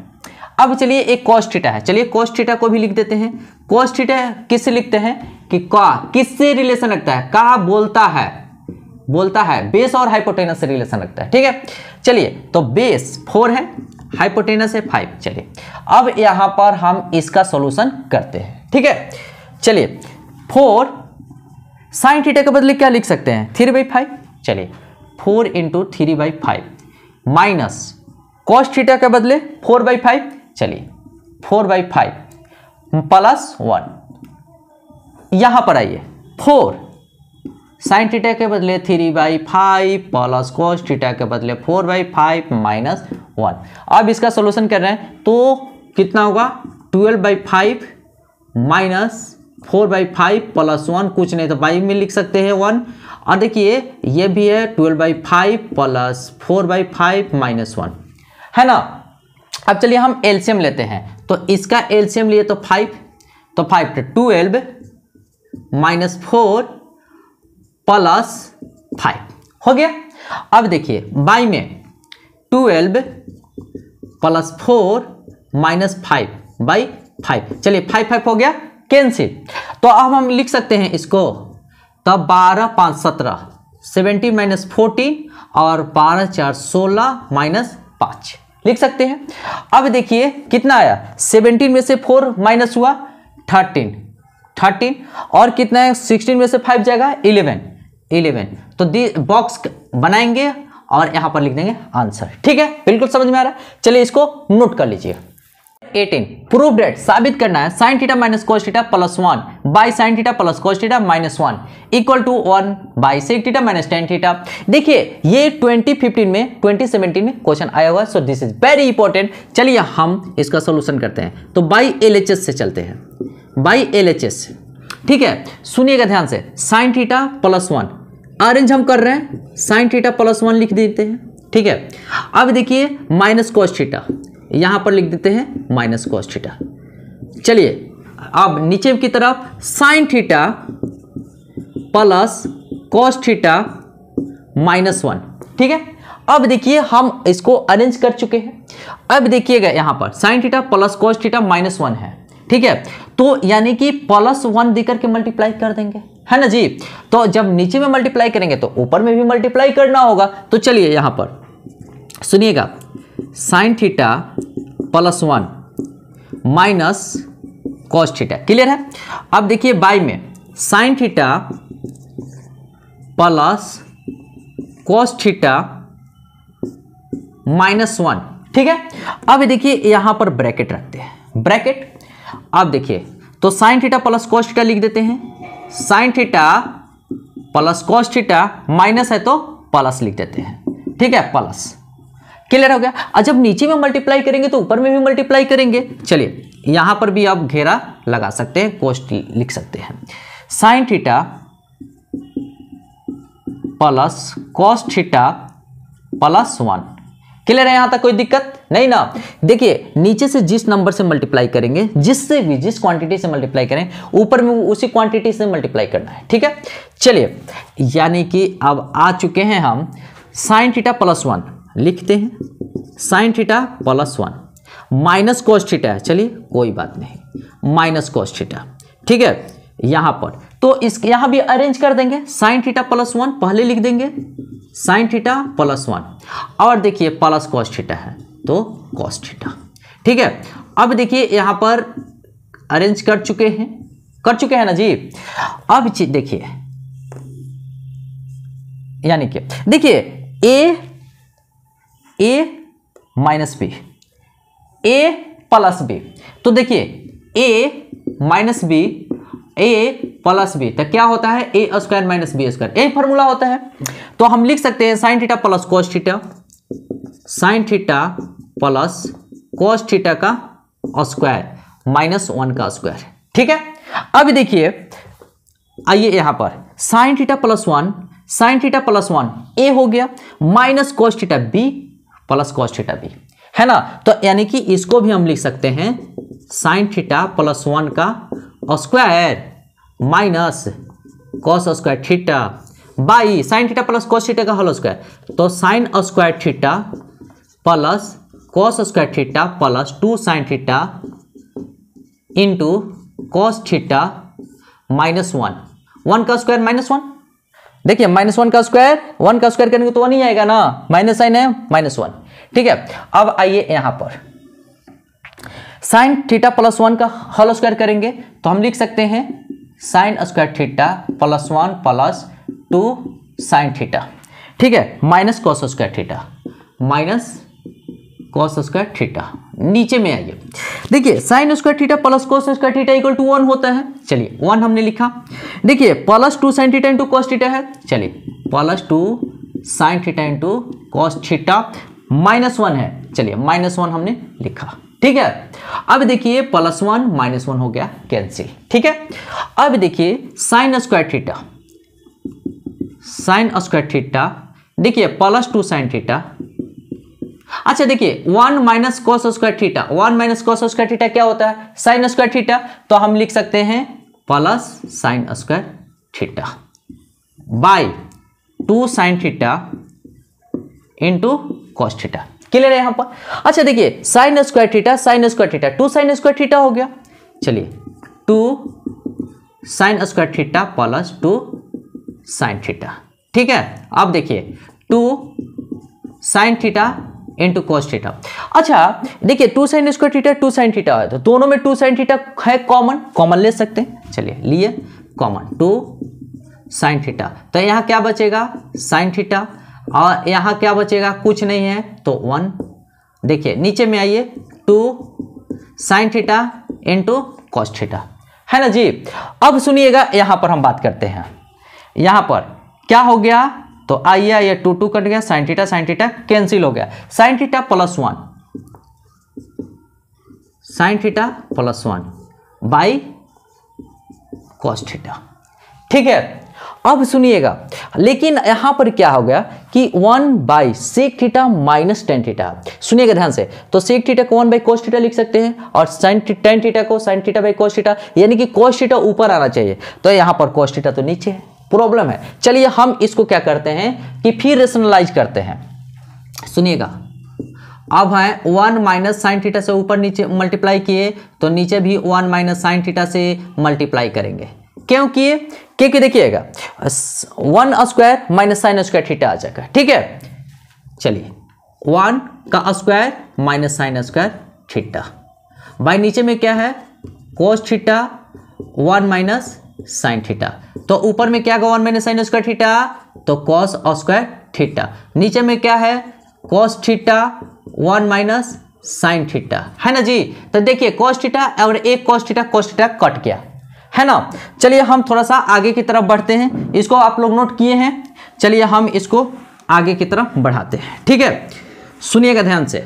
Speaker 1: अब चलिए एक कॉस थीटा है चलिए कॉस थीटा को भी लिख देते हैं कॉस थीटा किससे लिखते हैं कि का किससे रिलेशन रखता है का बोलता है बोलता है बेस और हाइपोटेनस से रिलेशन रखता है ठीक है चलिए तो बेस फोर है हाइपोटेनस है फाइव चलिए अब यहाँ पर हम इसका सॉल्यूशन करते हैं ठीक है चलिए फोर साइन थीटा के बदले क्या लिख सकते हैं थ्री बाई फाइव चलिए four into three by five minus cos theta के बदले फोर बाई फाइव चलिए four by five plus one यहां पर आइए फोर साइन थीटा के बदले three by five plus cos theta के बदले four by five minus one अब इसका सोल्यूशन कर रहे हैं तो कितना होगा twelve by five minus four by five plus one कुछ नहीं तो बाई में लिख सकते हैं वन और देखिए ये भी है twelve by five plus four by five minus one है ना अब चलिए हम एल्शियम लेते हैं तो इसका एल्शियम लिए तो फाइव तो five twelve minus four plus five हो गया अब देखिए बाई में twelve plus four minus five by five चलिए फाइव फाइव हो गया कैंसिल तो अब हम लिख सकते हैं इसको तब बारह पाँच सत्रह सेवेंटी माइनस फोर्टीन और बारह चार सोलह माइनस पाँच लिख सकते हैं अब देखिए कितना आया सेवेंटीन में से फोर माइनस हुआ थर्टीन थर्टीन और कितना है सिक्सटीन में से फाइव जाएगा इलेवन इलेवन तो दी बॉक्स बनाएंगे और यहाँ पर लिख देंगे आंसर ठीक है बिल्कुल समझ में आ रहा है चलिए इसको नोट कर लीजिए 18 प्रूफ डेट साबित करना है sine theta minus cos theta plus one by sine theta plus cos theta minus one equal to one by sec theta minus tan theta देखिए ये 2015 में 2017 में क्वेश्चन आया हुआ है so this is very important चलिए हम इसका सोल्यूशन करते हैं तो बाई एल से चलते हैं बाई एल ठीक है सुनिएगा ध्यान से sine theta plus one arrange हम कर रहे हैं साइन थीटा प्लस वन लिख देते हैं ठीक है अब देखिए माइनस कोस थीटा यहां पर लिख देते हैं माइनस कॉस थीटा चलिए अब नीचे की तरफ sine theta plus cos theta minus one ठीक है अब देखिए हम इसको अरेंज कर चुके हैं अब देखिएगा यहां पर sine theta plus cos theta minus one है ठीक है तो यानी कि प्लस वन देकर के मल्टीप्लाई कर देंगे है ना जी तो जब नीचे में मल्टीप्लाई करेंगे तो ऊपर में भी मल्टीप्लाई करना होगा तो चलिए यहां पर सुनिएगा sine theta plus one minus cos theta clear है अब देखिए बाई में sine theta plus cos theta minus one ठीक है अब देखिए यहां पर ब्रैकेट रखते हैं ब्रैकेट अब देखिए तो sine theta plus cos theta लिख देते हैं sine theta plus cos theta minus है तो प्लस लिख देते हैं ठीक है प्लस क्लियर हो गया और जब नीचे में मल्टीप्लाई करेंगे तो ऊपर में भी मल्टीप्लाई करेंगे चलिए यहां पर भी आप घेरा लगा सकते हैं कोस्ट लिख सकते हैं sine theta plus cos theta plus one clear है यहाँ तक कोई दिक्कत नहीं ना देखिए नीचे से जिस नंबर से मल्टीप्लाई करेंगे जिससे भी जिस क्वांटिटी से मल्टीप्लाई करें ऊपर में उसी क्वांटिटी से मल्टीप्लाई करना है ठीक है चलिए यानी कि अब आ चुके हैं हम साइन थीटा प्लस वन लिखते हैं sine theta plus one minus cos theta है चलिए कोई बात नहीं माइनस कॉस थीटा ठीक है यहां पर तो इस यहां भी अरेंज कर देंगे साइन थीटा प्लस वन पहले लिख देंगे साइन थीटा प्लस वन और देखिए प्लस कॉस थीटा है तो कॉस थीटा ठीक है अब देखिए यहां पर अरेंज कर चुके हैं कर चुके हैं ना जी अब देखिए यानी कि देखिए A A minus B A plus B तो देखिए A minus B A plus B तो क्या होता है A square minus B square यही फॉर्मूला होता है तो हम लिख सकते हैं sine theta plus cos theta sine theta plus cos theta का स्क्वायर माइनस वन का स्क्वायर ठीक है अब देखिए आइए यहां पर sine theta plus one sine theta plus one A हो गया minus cos theta B plus cos theta भी है ना तो यानी कि इसको भी हम लिख सकते हैं साइन थीटा प्लस वन का square minus cos square theta by sine theta plus cos theta का होल स्क्वायर तो sine square theta plus cos square theta plus two sine theta into cos theta minus one one का square minus one देखिए minus one का square one का square करेंगे तो one ही आएगा ना माइनस साइन है माइनस वन ठीक है अब आइए यहां पर साइन थीटा प्लस वन का होल स्क्वायर करेंगे तो हम लिख सकते हैं sine square theta plus one plus two sine theta ठीक है minus cos square theta minus cos square theta नीचे में आइए देखिए sine square theta plus cos square theta equal to one होता है चलिए वन हमने लिखा देखिए plus two sine theta into cos theta है चलिए plus two sine theta into cos theta minus one है चलिए माइनस वन हमने लिखा ठीक है अब देखिए प्लस वन माइनस वन हो गया कैंसिल ठीक है अब देखिए sine square theta sine square theta देखिए प्लस टू साइन थीटा अच्छा देखिए one minus cos square theta one minus cos square theta क्या होता है साइन स्क्वायर थीटा तो हम लिख सकते हैं plus sine square theta by two sine theta into cos theta clear है यहां पर अच्छा देखिए sine square theta sine square theta two sine square theta हो गया चलिए two sine square theta plus two sine theta ठीक है अब देखिए two sine theta into cos theta अच्छा देखिए two sine square theta two sine theta है तो दोनों में टू साइन थीटा है कॉमन कॉमन ले सकते हैं चलिए लिए कॉमन टू साइन थीटा तो यहाँ क्या बचेगा साइन थीटा और यहाँ क्या बचेगा कुछ नहीं है तो वन देखिए नीचे में आइए two sine theta into cos theta है ना जी अब सुनिएगा यहाँ पर हम बात करते हैं यहाँ पर क्या हो गया तो आइए ये टू टू कट गया sine theta sine theta cancel हो गया sine theta plus one sine theta plus one by cos theta ठीक है अब सुनिएगा लेकिन यहां पर क्या हो गया कि one by sec theta minus tan theta सुनिएगा ध्यान से तो सेक थीटा को वन बाई कोस थीटा लिख सकते हैं और साइन टेन थीटा को sine theta by cos theta यानी कि कोस थीटा ऊपर आना चाहिए तो यहां पर कोस थीटा तो नीचे है प्रॉब्लम है चलिए हम इसको क्या करते हैं कि फिर रेशनलाइज करते हैं सुनिएगा अब है वन माइनस साइन थीटा से ऊपर नीचे मल्टीप्लाई किए तो नीचे भी वन माइनस साइन थीटा से मल्टीप्लाई करेंगे क्यों किए क्योंकि देखिएगा one square minus sine square theta आ जाएगा ठीक है चलिए वन का square minus sine square theta भाई नीचे में क्या है cos theta one minus sine theta तो ऊपर में क्या one minus sine square theta तो कॉस स्क्वायर थीटा नीचे में क्या है cos theta one minus sine theta है ना जी तो देखिए कॉस थीटा और एक cos theta cos theta cut गया है ना चलिए हम थोड़ा सा आगे की तरफ बढ़ते हैं इसको आप लोग नोट किए हैं चलिए हम इसको आगे की तरफ बढ़ाते हैं ठीक है सुनिएगा ध्यान से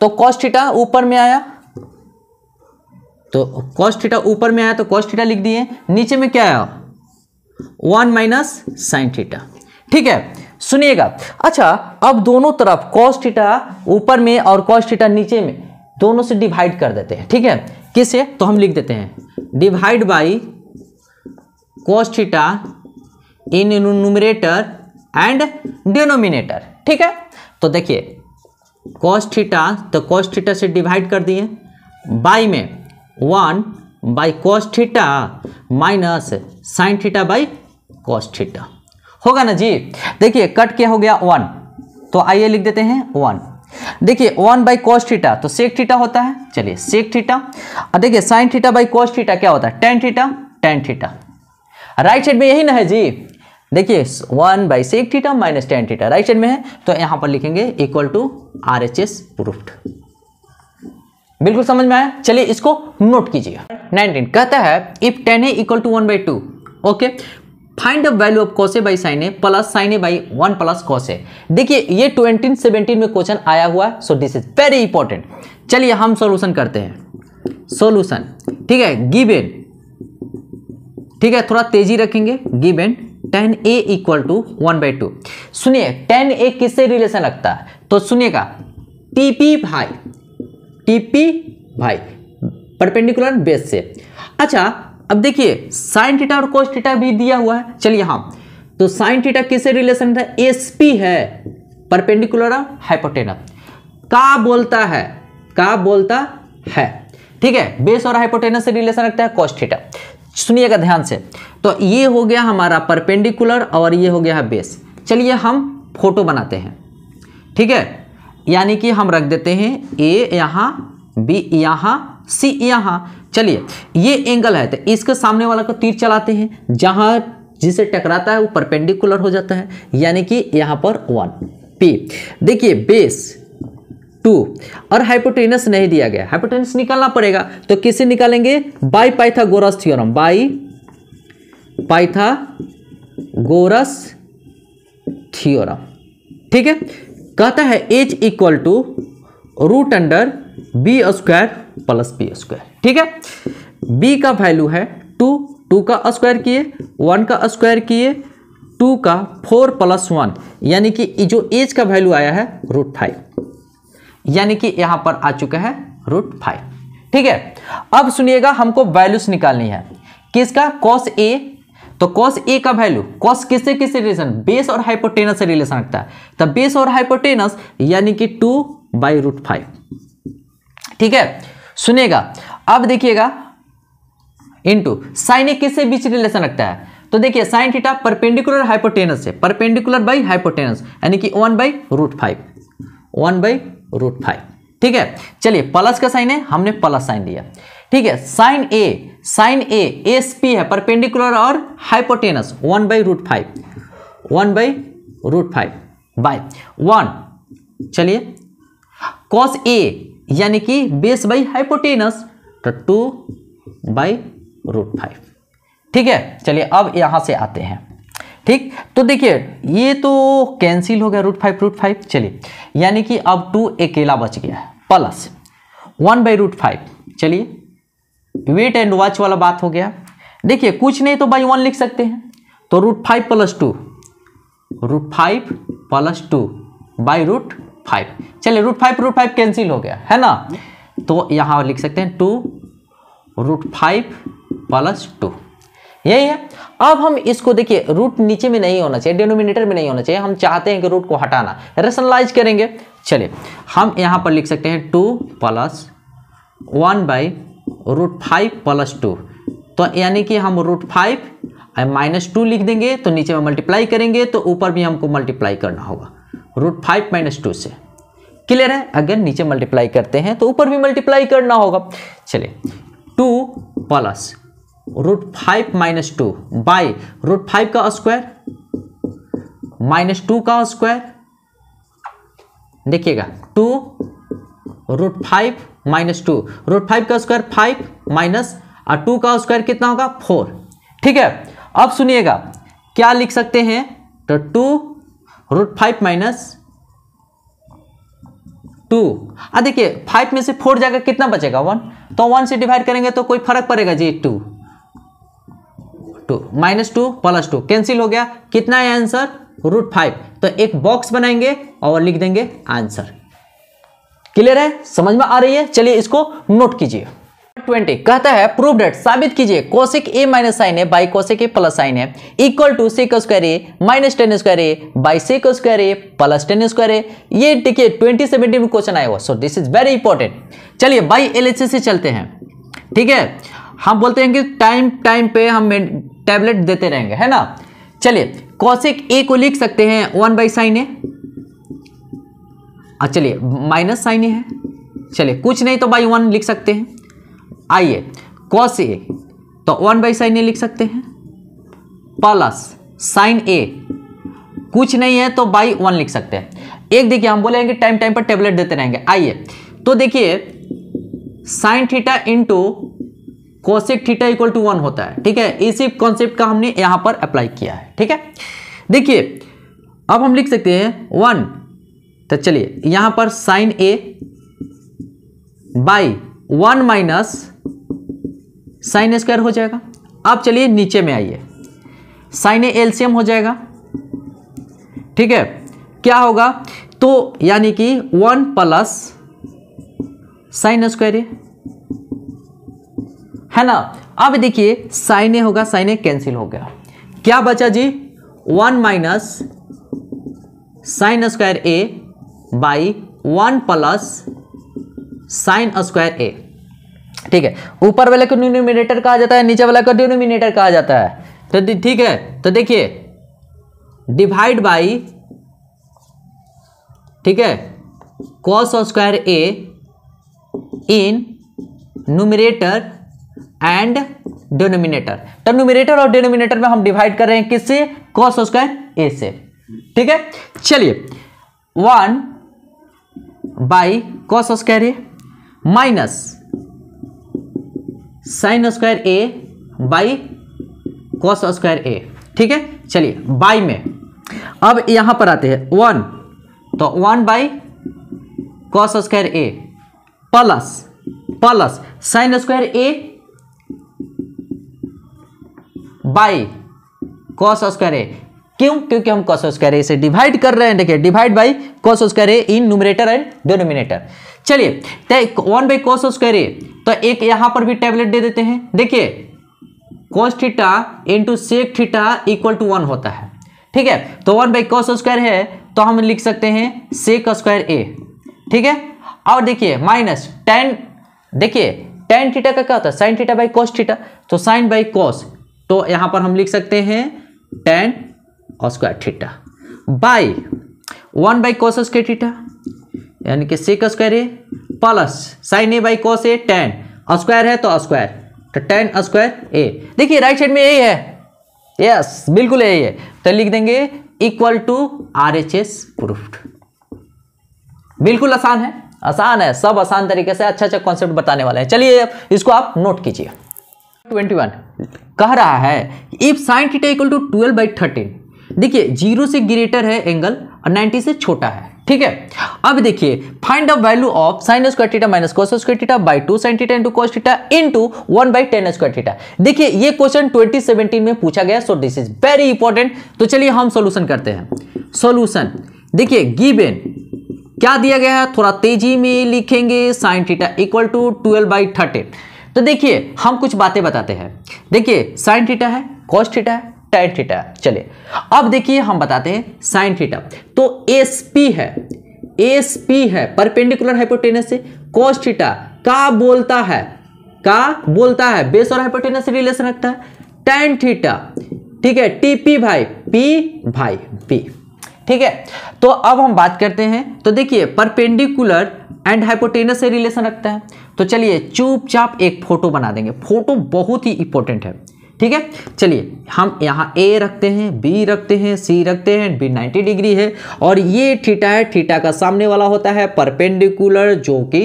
Speaker 1: तो कॉस थीटा ऊपर में आया तो कॉस्ट थीटा ऊपर में आया तो कॉस्ट थीटा लिख दिए नीचे में क्या आया वन माइनस साइन थीटा ठीक है सुनिएगा अच्छा अब दोनों तरफ कॉस्ट थीटा ऊपर में और कॉस्ट थीटा नीचे में दोनों से डिवाइड कर देते हैं ठीक है किसे तो हम लिख देते हैं divide by cos theta in numerator and denominator ठीक है तो देखिए कॉस्ट थीटा तो कॉस्ट थीटा से डिवाइड कर दिए बाई में one by cos theta minus sine theta by cos theta होगा ना जी देखिए कट क्या हो गया वन तो आइए लिख देते हैं वन देखिए वन बाई कॉस थीटा तो सेक थीटा होता है चलिए सेक थीटा और देखिए sine theta by cos theta क्या होता है tan theta tan theta right side में यही ना है जी देखिए one by sec theta minus tan theta right side में है तो यहाँ पर लिखेंगे equal to R H S proved बिल्कुल समझ में आया चलिए इसको नोट कीजिए 19 कहता है if tan A equal to one by two okay find the value of cos by sine A plus sine A by one plus cos देखिए ये ट्वेंटीन सेवेंटीन में क्वेश्चन आया हुआ है so this is very important चलिए हम solution करते हैं सोल्यूशन ठीक है गिवेन ठीक है थोड़ा तेजी रखेंगे given tan A equal to one by two सुनिए टेन ए किससे रिलेशन रखता है तो सुनिएगा टीपी भाई टीपी भाई परपेंडिकुलर बेस से अच्छा अब देखिए साइन टीटा और कोस टीटा भी दिया हुआ है चलिए हाँ तो साइन टीटा किससे रिलेशन था एसपी है परपेंडिकुलर हाइपोटेनस का बोलता है का बोलता है ठीक है बेस और हाइपोटेनस से रिलेशन रखता है कोस टीटा सुनिएगा ध्यान से तो ये हो गया हमारा परपेंडिकुलर और ये हो गया है बेस चलिए हम फोटो बनाते हैं ठीक है यानी कि हम रख देते हैं ए यहाँ बी यहाँ सी यहाँ चलिए ये एंगल है तो इसके सामने वाला को तीर चलाते हैं जहाँ जिसे टकराता है वो परपेंडिकुलर हो जाता है यानी कि यहाँ पर वन पी देखिए बेस टू और हाइपोटेनस नहीं दिया गया हाइपोटेनस निकालना पड़ेगा तो किसे निकालेंगे by Pythagoras theorem by Pythagoras theorem ठीक है कहता है H equal to root under B square plus B square ठीक है बी का वैल्यू है टू टू का स्क्वायर किए वन का स्क्वायर किए टू का फोर प्लस वन यानी कि जो एज का वैल्यू आया है रूट फाइव यानी कि यहां पर आ चुका है रूट फाइव ठीक है अब सुनिएगा हमको वैल्यूज निकालनी है किसका कॉस ए तो कॉस ए का वैल्यू कॉस किससे किससे रिलेशन बेस और हाइपोटेनस से रिलेशन रखता है तो बेस और हाइपोटेनस यानी कि टू बाई रूट फाइव ठीक है सुनेगा अब देखिएगा इंटू साइन ए किससे बीच रिलेशन रखता है तो देखिए साइन थीटा परपेंडिकुलर हाइपोटेनस से परपेंडिकुलर बाई हाइपोटेनस यानी कि one by root five one by root five ठीक है चलिए प्लस का साइन है हमने प्लस साइन दिया ठीक है sine A sine A S P है परपेंडिकुलर और hypotenuse one by root five one by root five by one चलिए कॉस ए यानी कि बेस बाई हाइपोटेनस तो टू बाई रूट फाइव ठीक है चलिए अब यहाँ से आते हैं ठीक तो देखिए ये तो कैंसिल हो गया रूट फाइव रूट फाइव चलिए यानी कि अब टू अकेला बच गया है plus one by root five चलिए वेट एंड वॉच वाला बात हो गया देखिए कुछ नहीं तो बाई वन लिख सकते हैं तो root five plus two root five plus two by root five चलिए root five root five cancel हो गया है ना तो यहाँ लिख सकते हैं two root five plus two यही है अब हम इसको देखिए रूट नीचे में नहीं होना चाहिए डिनोमिनेटर में नहीं होना चाहिए हम चाहते हैं कि रूट को हटाना रेशनलाइज करेंगे चलिए हम यहाँ पर लिख सकते हैं two plus one by root five plus two तो यानी कि हम रूट फाइव माइनस टू लिख देंगे तो नीचे में मल्टीप्लाई करेंगे तो ऊपर भी हमको मल्टीप्लाई करना होगा रूट फाइव माइनस टू से क्लियर है अगर नीचे मल्टीप्लाई करते हैं तो ऊपर भी मल्टीप्लाई करना होगा चलिए two plus root five minus two by root five का स्क्वायर माइनस टू का स्क्वायर देखिएगा two root five minus two root five का स्क्वायर फाइव माइनस और टू का स्क्वायर कितना होगा फोर ठीक है अब सुनिएगा क्या लिख सकते हैं तो two root five minus two आ देखिए फाइव में से फोर जाकर कितना बचेगा वन तो वन से डिवाइड करेंगे तो कोई फर्क पड़ेगा जी two two minus two plus two cancel हो गया कितना है आंसर रूट फाइव तो एक बॉक्स बनाएंगे और लिख देंगे आंसर क्लियर है समझ में आ रही है चलिए इसको नोट कीजिए 20 कहता है प्रूव डेट साबित कीजिए cosec A minus sine A by cosec A plus sine A equal to sec square A minus tan square A by sec square A plus tan square A ये देखिए 2017 में question आया हुआ so this is very important चलिए by L से चलते हैं ठीक है हम बोलते हैं कि टाइम टाइम पे हम टैबलेट देते रहेंगे है ना चलिए कौशिक ए को लिख सकते हैं वन बाई साइन ए हाँ, चलिए माइनस साइन है चलिए कुछ नहीं तो बाई वन लिख सकते हैं आइए कॉस ए तो वन बाई साइन ए लिख सकते हैं प्लस साइन ए कुछ नहीं है तो बाई वन लिख सकते हैं एक देखिए हम बोलेंगे टाइम टाइम पर टेबलेट देते रहेंगे आइए तो देखिए sine theta into cosec theta equal to one होता है ठीक है इसी कॉन्सेप्ट का हमने यहाँ पर अप्लाई किया है ठीक है देखिए अब हम लिख सकते हैं वन तो चलिए यहां पर sine A by one minus sine square हो जाएगा अब चलिए नीचे में आइए साइन ए एलसीएम हो जाएगा ठीक है क्या होगा तो यानी कि one plus sine square A है ना अब देखिए साइन ए होगा साइन ए कैंसिल हो गया क्या बचा जी one minus sine square A by one plus sine square A ठीक है ऊपर वाले को न्यूमिनेटर कहा जाता है नीचे वाला को डिनोमिनेटर कहा जाता है तो ठीक है तो देखिए डिवाइड बाई ठीक है cos square A in numerator and denominator तो न्यूमिनेटर और डिनोमिनेटर में हम डिवाइड कर रहे हैं किससे कॉस स्क्वायर ए से ठीक है चलिए one by cos square A minus sine square A by cos square A ठीक है चलिए बाई में अब यहां पर आते हैं वन तो one by cos square A plus plus sine square A by cos square A क्यों क्योंकि हम कॉस स्क्वायर इसे डिवाइड कर रहे हैं देखिए divide by cos square in numerator and denominator चलिए वन बाई कॉस स्क्वायर तो एक तो यहां पर भी टैबलेट दे देते हैं देखिए cos theta into sec theta equal to one होता है ठीक है तो वन बाई कॉस स्क्वायर है तो हम लिख सकते हैं सेक स्क्वायर ए ठीक है और देखिए माइनस टेन देखिए टेन थीटा का क्या होता है sine theta by cos theta तो साइन बाई कॉस तो यहां पर हम लिख सकते हैं tan square theta by one by cos square theta यानी कि sec square A plus sine A by cos A tan square है तो स्क्वायर तो टेन स्क्वायर ए देखिए राइट साइड में यही है यस बिल्कुल यही है तो लिख देंगे equal to R H S proof बिल्कुल आसान है आसान है सब आसान तरीके से अच्छा अच्छा कॉन्सेप्ट बताने वाले हैं चलिए अब इसको आप नोट कीजिए 21 कह रहा है if sine theta equal to 12 by thirteen देखिए जीरो से ग्रेटर है एंगल और 90 से छोटा है ठीक है अब देखिए find the value of sine square theta minus cos square theta by two sine theta into cos theta into one by tan square theta देखिए ये क्वेश्चन 2017 में पूछा गया so this is very important तो चलिए हम सोल्यूशन करते हैं सोल्यूशन देखिए गिवन क्या दिया गया है थोड़ा तेजी में लिखेंगे sine theta equal to twelve by thirteen तो देखिए हम कुछ बातें बताते हैं देखिए साइन थीटा है कॉस थीटा है tan थीटा चले अब देखिए हम बताते हैं साइन थीटा तो एस पी है एस पी है परपेंडिकुलर हाइपोटेनस से कॉस थीटा का बोलता है का बोलता है बेस और हाइपोटेनस से रिलेशन रखता है टेन थीटा ठीक है टी पी भाई पी भाई पी ठीक है तो अब हम बात करते हैं तो देखिए परपेंडिकुलर एंड हाइपोटेनस से रिलेशन रखता है तो चलिए चुपचाप एक फोटो बना देंगे फोटो बहुत ही इंपॉर्टेंट है ठीक है चलिए हम यहाँ ए रखते हैं बी रखते हैं सी रखते हैं बी 90 डिग्री है और ये थीटा है थीटा का सामने वाला होता है परपेंडिकुलर जो कि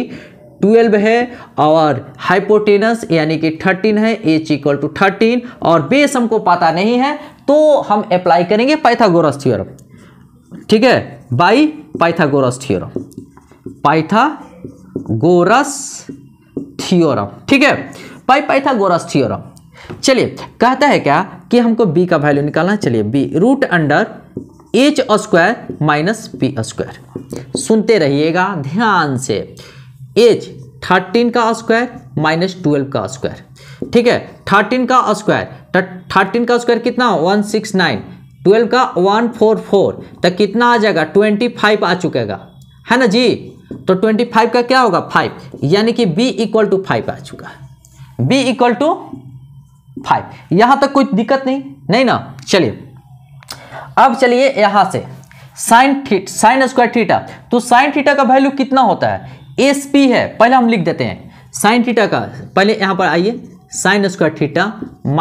Speaker 1: 12 है और हाइपोटेनस यानी कि 13 है एच इक्वल टू 13 और बेस हमको पता नहीं है तो हम अप्लाई करेंगे पाइथागोरस थ्योरम ठीक है by Pythagoras theorem Pythagoras theorem ठीक है बाई पाइथागोरस थ्योरम चलिए कहता है क्या कि हमको बी का वैल्यू निकालना चलिए B root under H square minus P square सुनते रहिएगा ध्यान से एच थर्टीन का स्क्वायर माइनस ट्वेल्व का स्क्वायर ठीक है थर्टीन का स्क्वायर थर्टीन तो का स्क्वायर कितना वन सिक्स नाइन ट्वेल्व का वन फोर फोर तो कितना आ जाएगा ट्वेंटी फाइव आ चुकेगा है ना जी तो ट्वेंटी फाइव का क्या होगा फाइव यानी कि बी इक्वल टू फाइव आ चुका है बी इक्वल टू फाइव यहां तक कोई दिक्कत नहीं नहीं ना चलिए अब चलिए यहां से sine theta sine square theta तो साइन थीटा का वैल्यू कितना होता है एस पी है पहले हम लिख देते हैं साइन थीटा का पहले यहाँ पर आइए sine square theta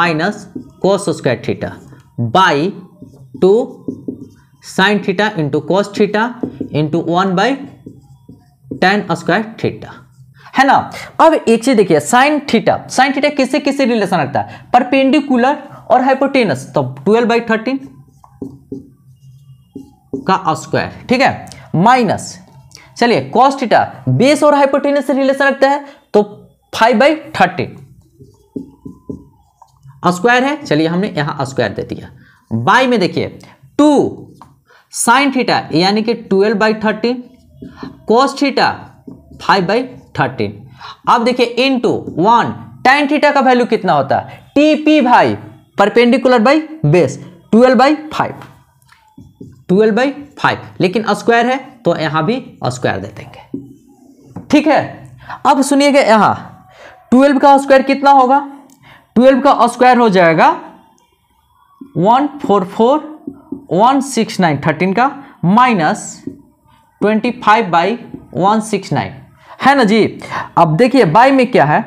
Speaker 1: minus cos square theta by two sine theta into cos theta into one by tan square theta है ना अब एक चीज देखिए साइन थीटा साइन थीटा किससे किससे रिलेशन रखता है परपेंडिकुलर और हाइपोटेनस तो ट्वेल्व बाई थर्टीन का स्क्वायर ठीक है माइनस चलिए कॉस थीटा बेस और हाइपोटेनस से रिलेशन रखता है तो फाइव बाई थर्टीन स्क्वायर है चलिए हमने यहां स्क्वायर दे दिया बाई में देखिए टू साइन थीटा यानी कि twelve by thirteen cos theta five by thirteen अब देखिए into one tan theta का वैल्यू कितना होता है टीपी भाई perpendicular by base twelve by five twelve by five लेकिन स्क्वायर है तो यहाँ भी स्क्वायर दे देंगे ठीक है अब सुनिएगा यहाँ ट्वेल्व का स्क्वायर कितना होगा ट्वेल्व का स्क्वायर हो जाएगा one four four one six nine thirteen का minus twenty five by one six nine है ना जी अब देखिए बाई में क्या है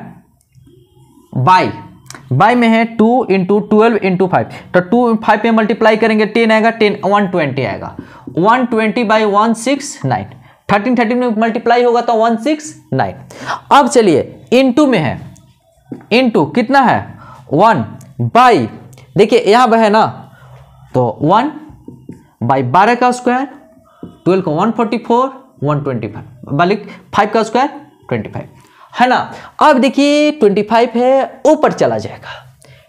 Speaker 1: बाई बाई में है two into twelve into five तो टू फाइव में मल्टीप्लाई करेंगे टेन आएगा टेन वन ट्वेंटी आएगा one twenty by one six nine thirteen thirteen में मल्टीप्लाई होगा तो वन सिक्स नाइन अब चलिए इंटू में है इंटू कितना है वन बाई देखिए यहां पर है ना तो वन बाई बारह का स्क्वायर ट्वेल्व को one forty four one twenty five मालिक फाइव का स्क्वायर ट्वेंटी फाइव है ना अब देखिए ट्वेंटी फाइव है ऊपर चला जाएगा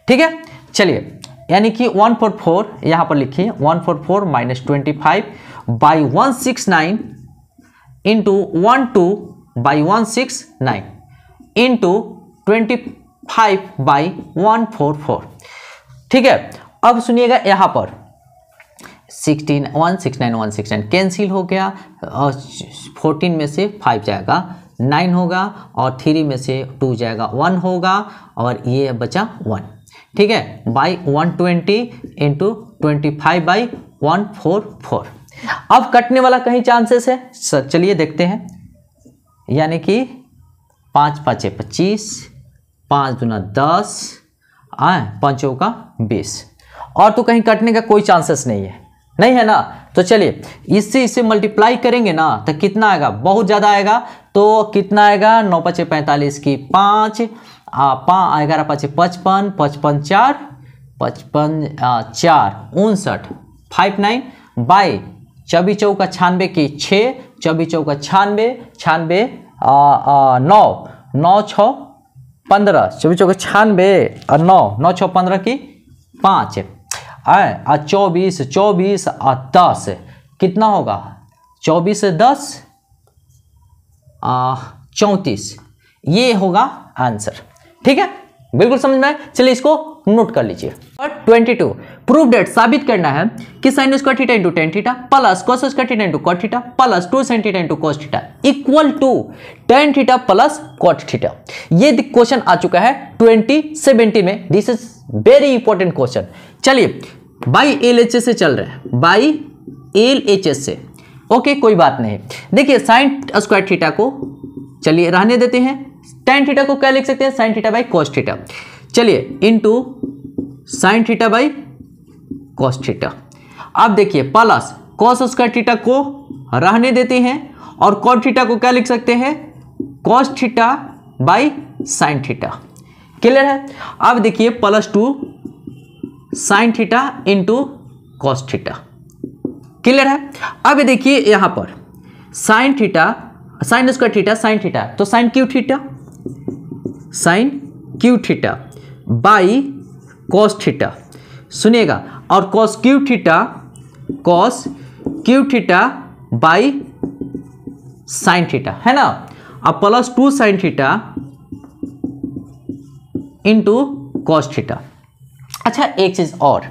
Speaker 1: ठीक है चलिए यानी कि वन फोर फोर यहाँ पर लिखिए one four four minus twenty five by one six nine into one two by one six nine into twenty five by one four four ठीक है अब सुनिएगा यहाँ पर sixteen one six nine one six nine cancel हो गया और fourteen में से फाइव जाएगा नाइन होगा और थ्री में से टू जाएगा वन होगा और ये बचा वन ठीक है by one twenty into twenty five by one four four अब कटने वाला कहीं चांसेस है सर चलिए देखते हैं यानी कि पाँच पाँचे पच्चीस पाँच दूना दस आए पाँचों का बीस और तो कहीं कटने का कोई चांसेस नहीं है नहीं है ना तो चलिए इससे इससे मल्टीप्लाई करेंगे ना तो कितना आएगा बहुत ज़्यादा आएगा तो कितना आएगा नौ पचे पैंतालीस की पाँच ग्यारह पचे पचपन पचपन चार पचपन चार उनसठ फाइव नाइन बाई चौबी चौका छानबे की छः चौबी चौका छानबे छानबे नौ नौ छः पंद्रह चौबीस चौका छानबे नौ नौ छः पंद्रह की पाँच आए आ चौबीस चौबीस आ दस कितना होगा चौबीस दस चौंतीस ये होगा आंसर ठीक है बिल्कुल समझ में आए चलिए इसको नोट कर लीजिए और ट्वेंटी टू प्रूव डेट साबित करना है कि sine square theta into tan theta plus cos square theta into cot theta plus two sine theta into cos theta equal to tan theta plus cot theta ये question आ चुका है twenty seventy में this is very important question चलिए by L H S से चल रहे हैं बाई एल एच एस से ओके कोई बात नहीं देखिए साइन स्क्वायर थीटा को चलिए रहने देते हैं टेन थीटा को क्या लिख सकते हैं sine theta by cos theta चलिए into sine theta by cos theta अब देखिए प्लस कॉस स्क्वायर थीटा को रहने देते हैं और कॉस थीटा को क्या लिख सकते हैं cos theta by sine theta clear है अब देखिए plus two sine theta into cos theta clear है अब देखिए यहां पर sine theta sine square theta sine theta तो sine cube theta sine cube theta by cos theta सुनिएगा और cos cube theta cos cube theta by sine theta है ना अब plus two sine theta into cos theta अच्छा एक चीज़ और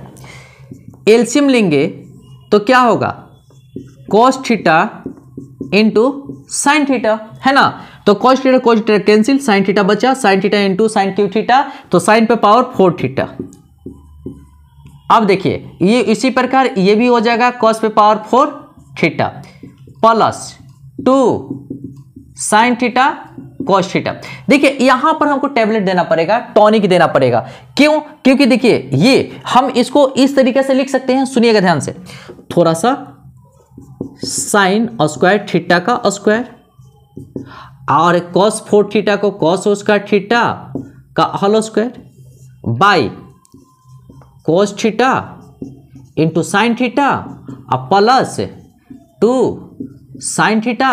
Speaker 1: एल्सियम लेंगे तो क्या होगा cos theta into sine theta है ना तो cos theta cos theta cancel sine theta बचा sine theta into sine cube theta तो साइन पे पावर फोर थीटा अब देखिए ये इसी प्रकार ये भी हो जाएगा कॉस पे power four theta plus two sine theta cos theta देखिए यहां पर हमको टेबलेट देना पड़ेगा टॉनिक देना पड़ेगा क्यों क्योंकि देखिए ये हम इसको इस तरीके से लिख सकते हैं सुनिएगा ध्यान से थोड़ा सा साइन स्क्वायर थीटा का स्क्वायर और कॉस फोर थीटा को कॉस स्क्वायर थीटा का whole square by cos theta into sine theta और plus two sine theta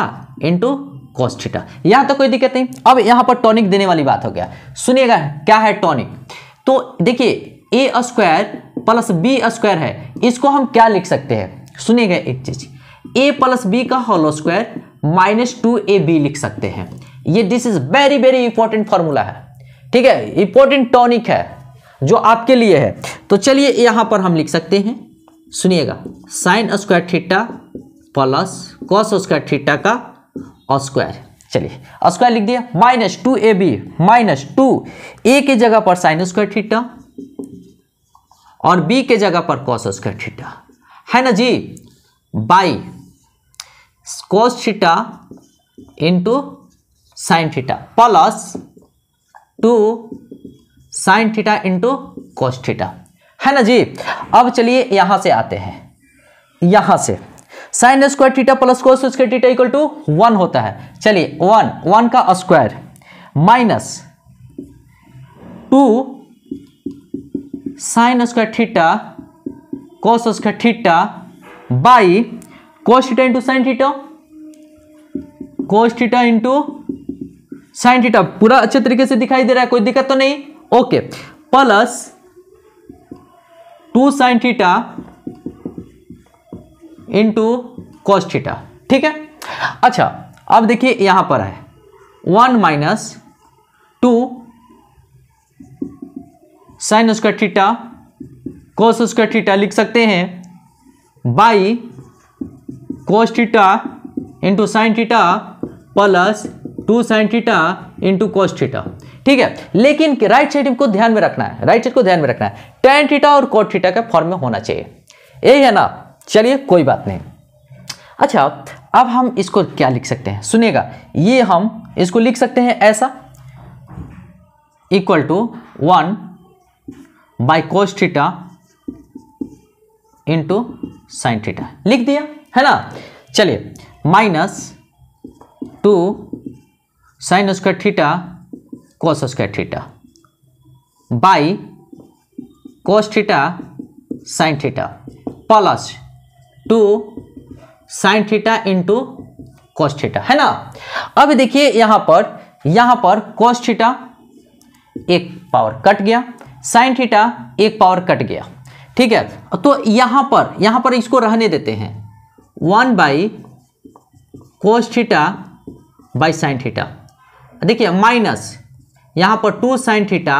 Speaker 1: into cos theta यहाँ तो कोई दिक्कत नहीं अब यहाँ पर टॉनिक देने वाली बात हो गया सुनिएगा क्या है टॉनिक तो देखिए A square plus B square है इसको हम क्या लिख सकते हैं सुनिएगा एक चीज ए प्लस बी का whole square minus two A B लिख सकते हैं ये this is very very important formula है ठीक है इंपॉर्टेंट टॉनिक है जो आपके लिए है तो चलिए यहां पर हम लिख सकते हैं सुनिएगा sine square theta plus cos square theta का स्क्वायर चलिए स्क्वायर लिख दिया minus two A B minus two A के जगह पर साइन स्क्वायर थीटा और बी के जगह पर कॉस स्क्वायर थीटा है ना जी by cos theta into sine theta plus two sine theta into cos theta है ना जी अब चलिए यहां से आते हैं यहां से sine square theta plus cos square theta equal to one होता है चलिए वन वन का square minus two sine square theta cos square theta by cos theta into sine theta cos theta into sine theta पूरा अच्छे तरीके से दिखाई दे रहा है कोई दिक्कत तो नहीं okay plus two sine theta into cos theta ठीक है अच्छा अब देखिए यहां पर है one minus two sine square theta cos square theta लिख सकते हैं by cos theta into sine theta plus two sine theta into cos theta ठीक है लेकिन राइट साइड को ध्यान में रखना है राइट साइड को ध्यान में रखना है टेन थीटा और कॉट थीटा के फॉर्म में होना चाहिए यही है ना चलिए कोई बात नहीं अच्छा अब हम इसको क्या लिख सकते हैं सुनिएगा ये हम इसको लिख सकते हैं ऐसा equal to one by cos theta into sine theta लिख दिया है ना चलिए minus two sine square theta cos square theta by cos theta sine theta plus two sine theta into cos theta है ना अब देखिए यहाँ पर यहाँ पर कॉस थीटा एक पावर कट गया साइन थीटा एक पावर कट गया ठीक है तो यहाँ पर यहाँ पर इसको रहने देते हैं one by cos theta by sine theta देखिए माइनस यहाँ पर two sine theta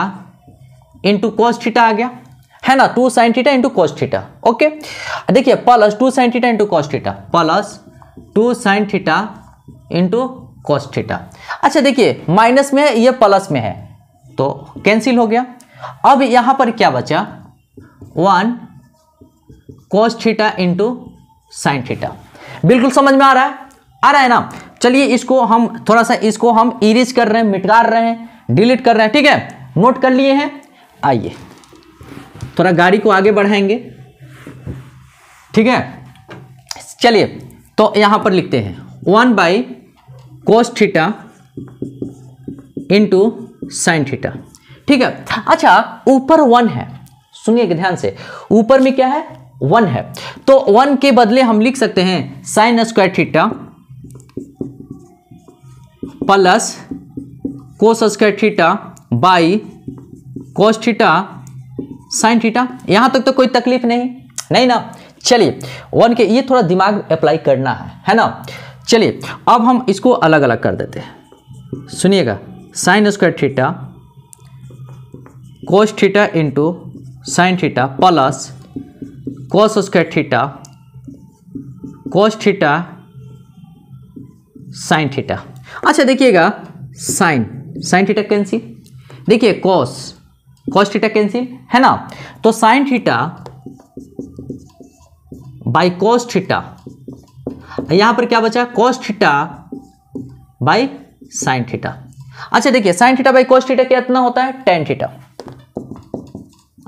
Speaker 1: into cos theta आ गया है ना two sine theta into cos theta okay देखिए plus two sine theta into cos theta plus two sine theta into cos theta अच्छा देखिए माइनस में है ये प्लस में है तो कैंसिल हो गया अब यहाँ पर क्या बचा one cos theta into sine theta बिल्कुल समझ में आ रहा है आ रहा है ना चलिए इसको हम थोड़ा सा इसको हम इरेज कर रहे हैं मिटकार रहे हैं डिलीट कर रहे हैं ठीक है नोट कर लिए हैं आइए थोड़ा गाड़ी को आगे बढ़ाएंगे ठीक है चलिए तो यहां पर लिखते हैं one by cos theta into sine theta ठीक है अच्छा ऊपर वन है सुनिए ध्यान से ऊपर में क्या है वन है तो वन के बदले हम लिख सकते हैं sine square theta plus cos square theta by cos theta sine theta यहाँ तक तो कोई तकलीफ नहीं नहीं ना चलिए वन के ये थोड़ा दिमाग अप्लाई करना है है ना चलिए अब हम इसको अलग अलग कर देते हैं सुनिएगा sine square theta cos theta into sine theta plus cos square theta cos theta sine theta अच्छा देखिएगा साइन साइन थीटा कैंसिल देखिए कॉस कॉस थीटा कैंसिल है ना तो sine theta by cos theta यहां पर क्या बचा cos theta by sine theta अच्छा देखिए sine theta by cos theta कितना होता है टेन थीटा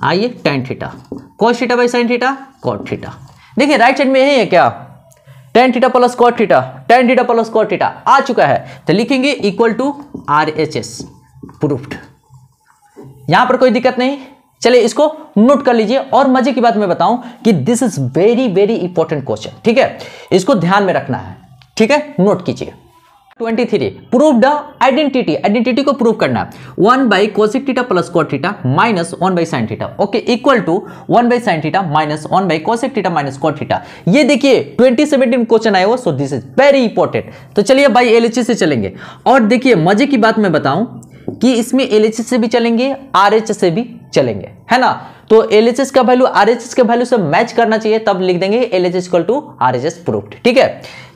Speaker 1: आइए tan theta cos theta by sine theta cot theta देखिए राइट साइड में यही है क्या tan theta plus cot theta tan theta plus cot theta आ चुका है तो लिखेंगे equal to R H S proved यहां पर कोई दिक्कत नहीं चलिए इसको नोट कर लीजिए और मजे की बात मैं बताऊं कि this is very very important question ठीक है इसको ध्यान में रखना है ठीक है नोट कीजिए twenty three prove the identity identity को प्रूफ करना one by cosec theta plus cot theta minus one by sine theta okay equal to one by sine theta minus one by cosec theta minus cot theta ये देखिए 2017 question आया हुआ so this is very important तो चलिए by L से चलेंगे और देखिए मजे की बात मैं बताऊं कि इसमें एल से भी चलेंगे आर से भी चलेंगे है ना तो एल का वैल्यू आर के वैल्यू से मैच करना चाहिए तब लिख देंगे L H equal to R H proof ठीक है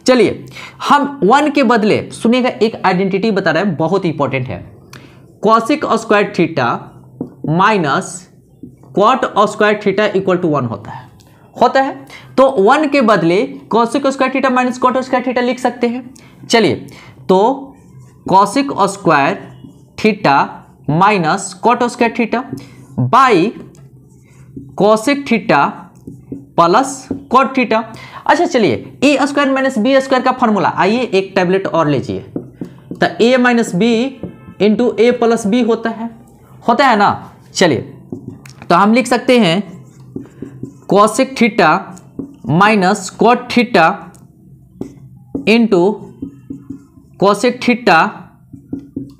Speaker 1: चलिए हम वन के बदले सुनिएगा एक आइडेंटिटी बता रहे हैं बहुत इंपॉर्टेंट है cosec square theta minus cot square theta equal to one होता है होता है तो वन के बदले cosec square theta minus cot square theta लिख सकते हैं चलिए तो cosec square theta minus cot square theta by cosec theta plus cot theta अच्छा चलिए A square minus B square का फॉर्मूला आइए एक टैबलेट और लीजिए तो A minus B into A plus B होता है होता है ना चलिए तो हम लिख सकते हैं cosec theta minus cot theta into cosec theta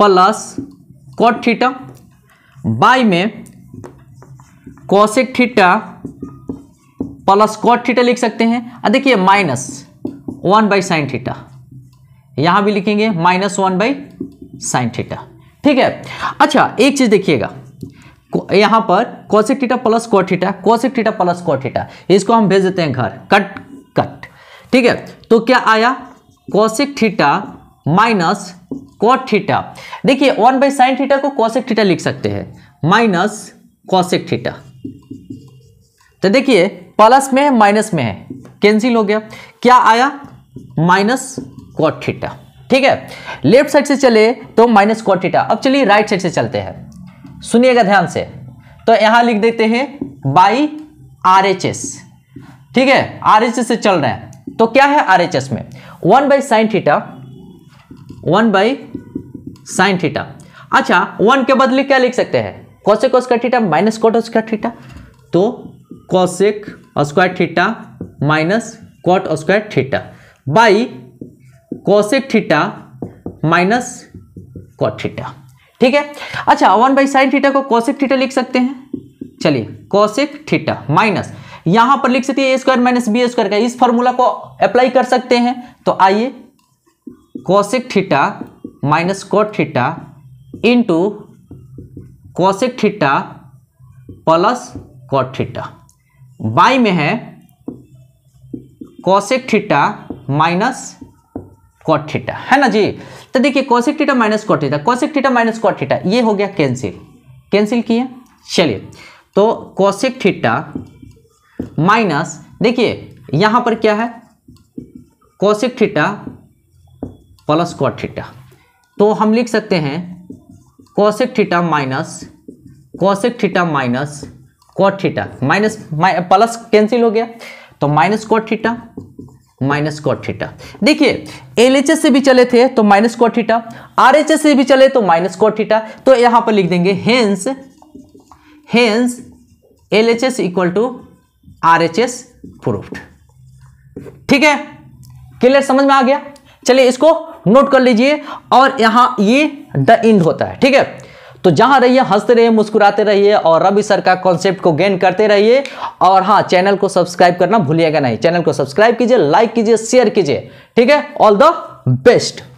Speaker 1: plus cot theta by में cosec theta plus cot theta लिख सकते हैं और देखिए minus one by sine theta यहां भी लिखेंगे minus one by sine theta ठीक है अच्छा एक चीज़ देखिएगा यहां पर cosec theta plus cot theta cosec theta plus cot theta इसको हम भेज देते हैं घर कट कट ठीक है तो क्या आया cosec theta minus cot theta देखिए वन बाई साइन थीटा को कॉसेक थीटा लिख सकते हैं माइनस कॉशिक थीटा तो देखिए प्लस में है माइनस में है कैंसिल हो गया क्या आया माइनस कॉट थीटा ठीक है लेफ्ट साइड से चले तो माइनस कॉट थीटा अब चलिए राइट साइड से चलते हैं सुनिएगा ध्यान से तो यहां लिख देते हैं बाई आर एच एस ठीक है आर एच एस से चल रहे हैं तो क्या है आर एच एस में one by sine theta one by sine theta अच्छा वन के बदले क्या लिख सकते हैं cosec square theta minus cot square theta तो cosec square theta minus cot square theta by cosec theta minus cot theta ठीक है अच्छा वन बाई साइन थीटा को कौशिक थीटा लिख सकते हैं चलिए कौशिक थीटा माइनस यहां पर लिख सकते हैं A square minus B square का इस फॉर्मूला को अप्लाई कर सकते हैं तो आइए cosec theta minus cot theta into cosec theta plus cot theta by में है cosec theta minus cot theta है ना जी तो देखिए cosec theta minus cot theta cosec theta minus cot theta ये हो गया कैंसिल कैंसिल किए चलिए तो कौशिक थीटा माइनस देखिए यहाँ पर क्या है cosec theta plus cot theta तो हम लिख सकते हैं cosec theta minus cosec theta minus cot theta minus plus cancel हो गया तो minus cot theta minus cot theta देखिए एल से भी चले थे तो माइनस कॉट थीटा आर से भी चले तो माइनस कॉट थीटा तो यहां पर लिख देंगे hence hence L H S equal to R H S proved ठीक है क्लियर समझ में आ गया चलिए इसको नोट कर लीजिए और यहां ये द इंड होता है ठीक है तो जहां रहिए हंसते रहिए मुस्कुराते रहिए और रवि सर का कॉन्सेप्ट को गेन करते रहिए और हाँ चैनल को सब्सक्राइब करना भूलिएगा नहीं चैनल को सब्सक्राइब कीजिए लाइक कीजिए शेयर कीजिए ठीक है ऑल द बेस्ट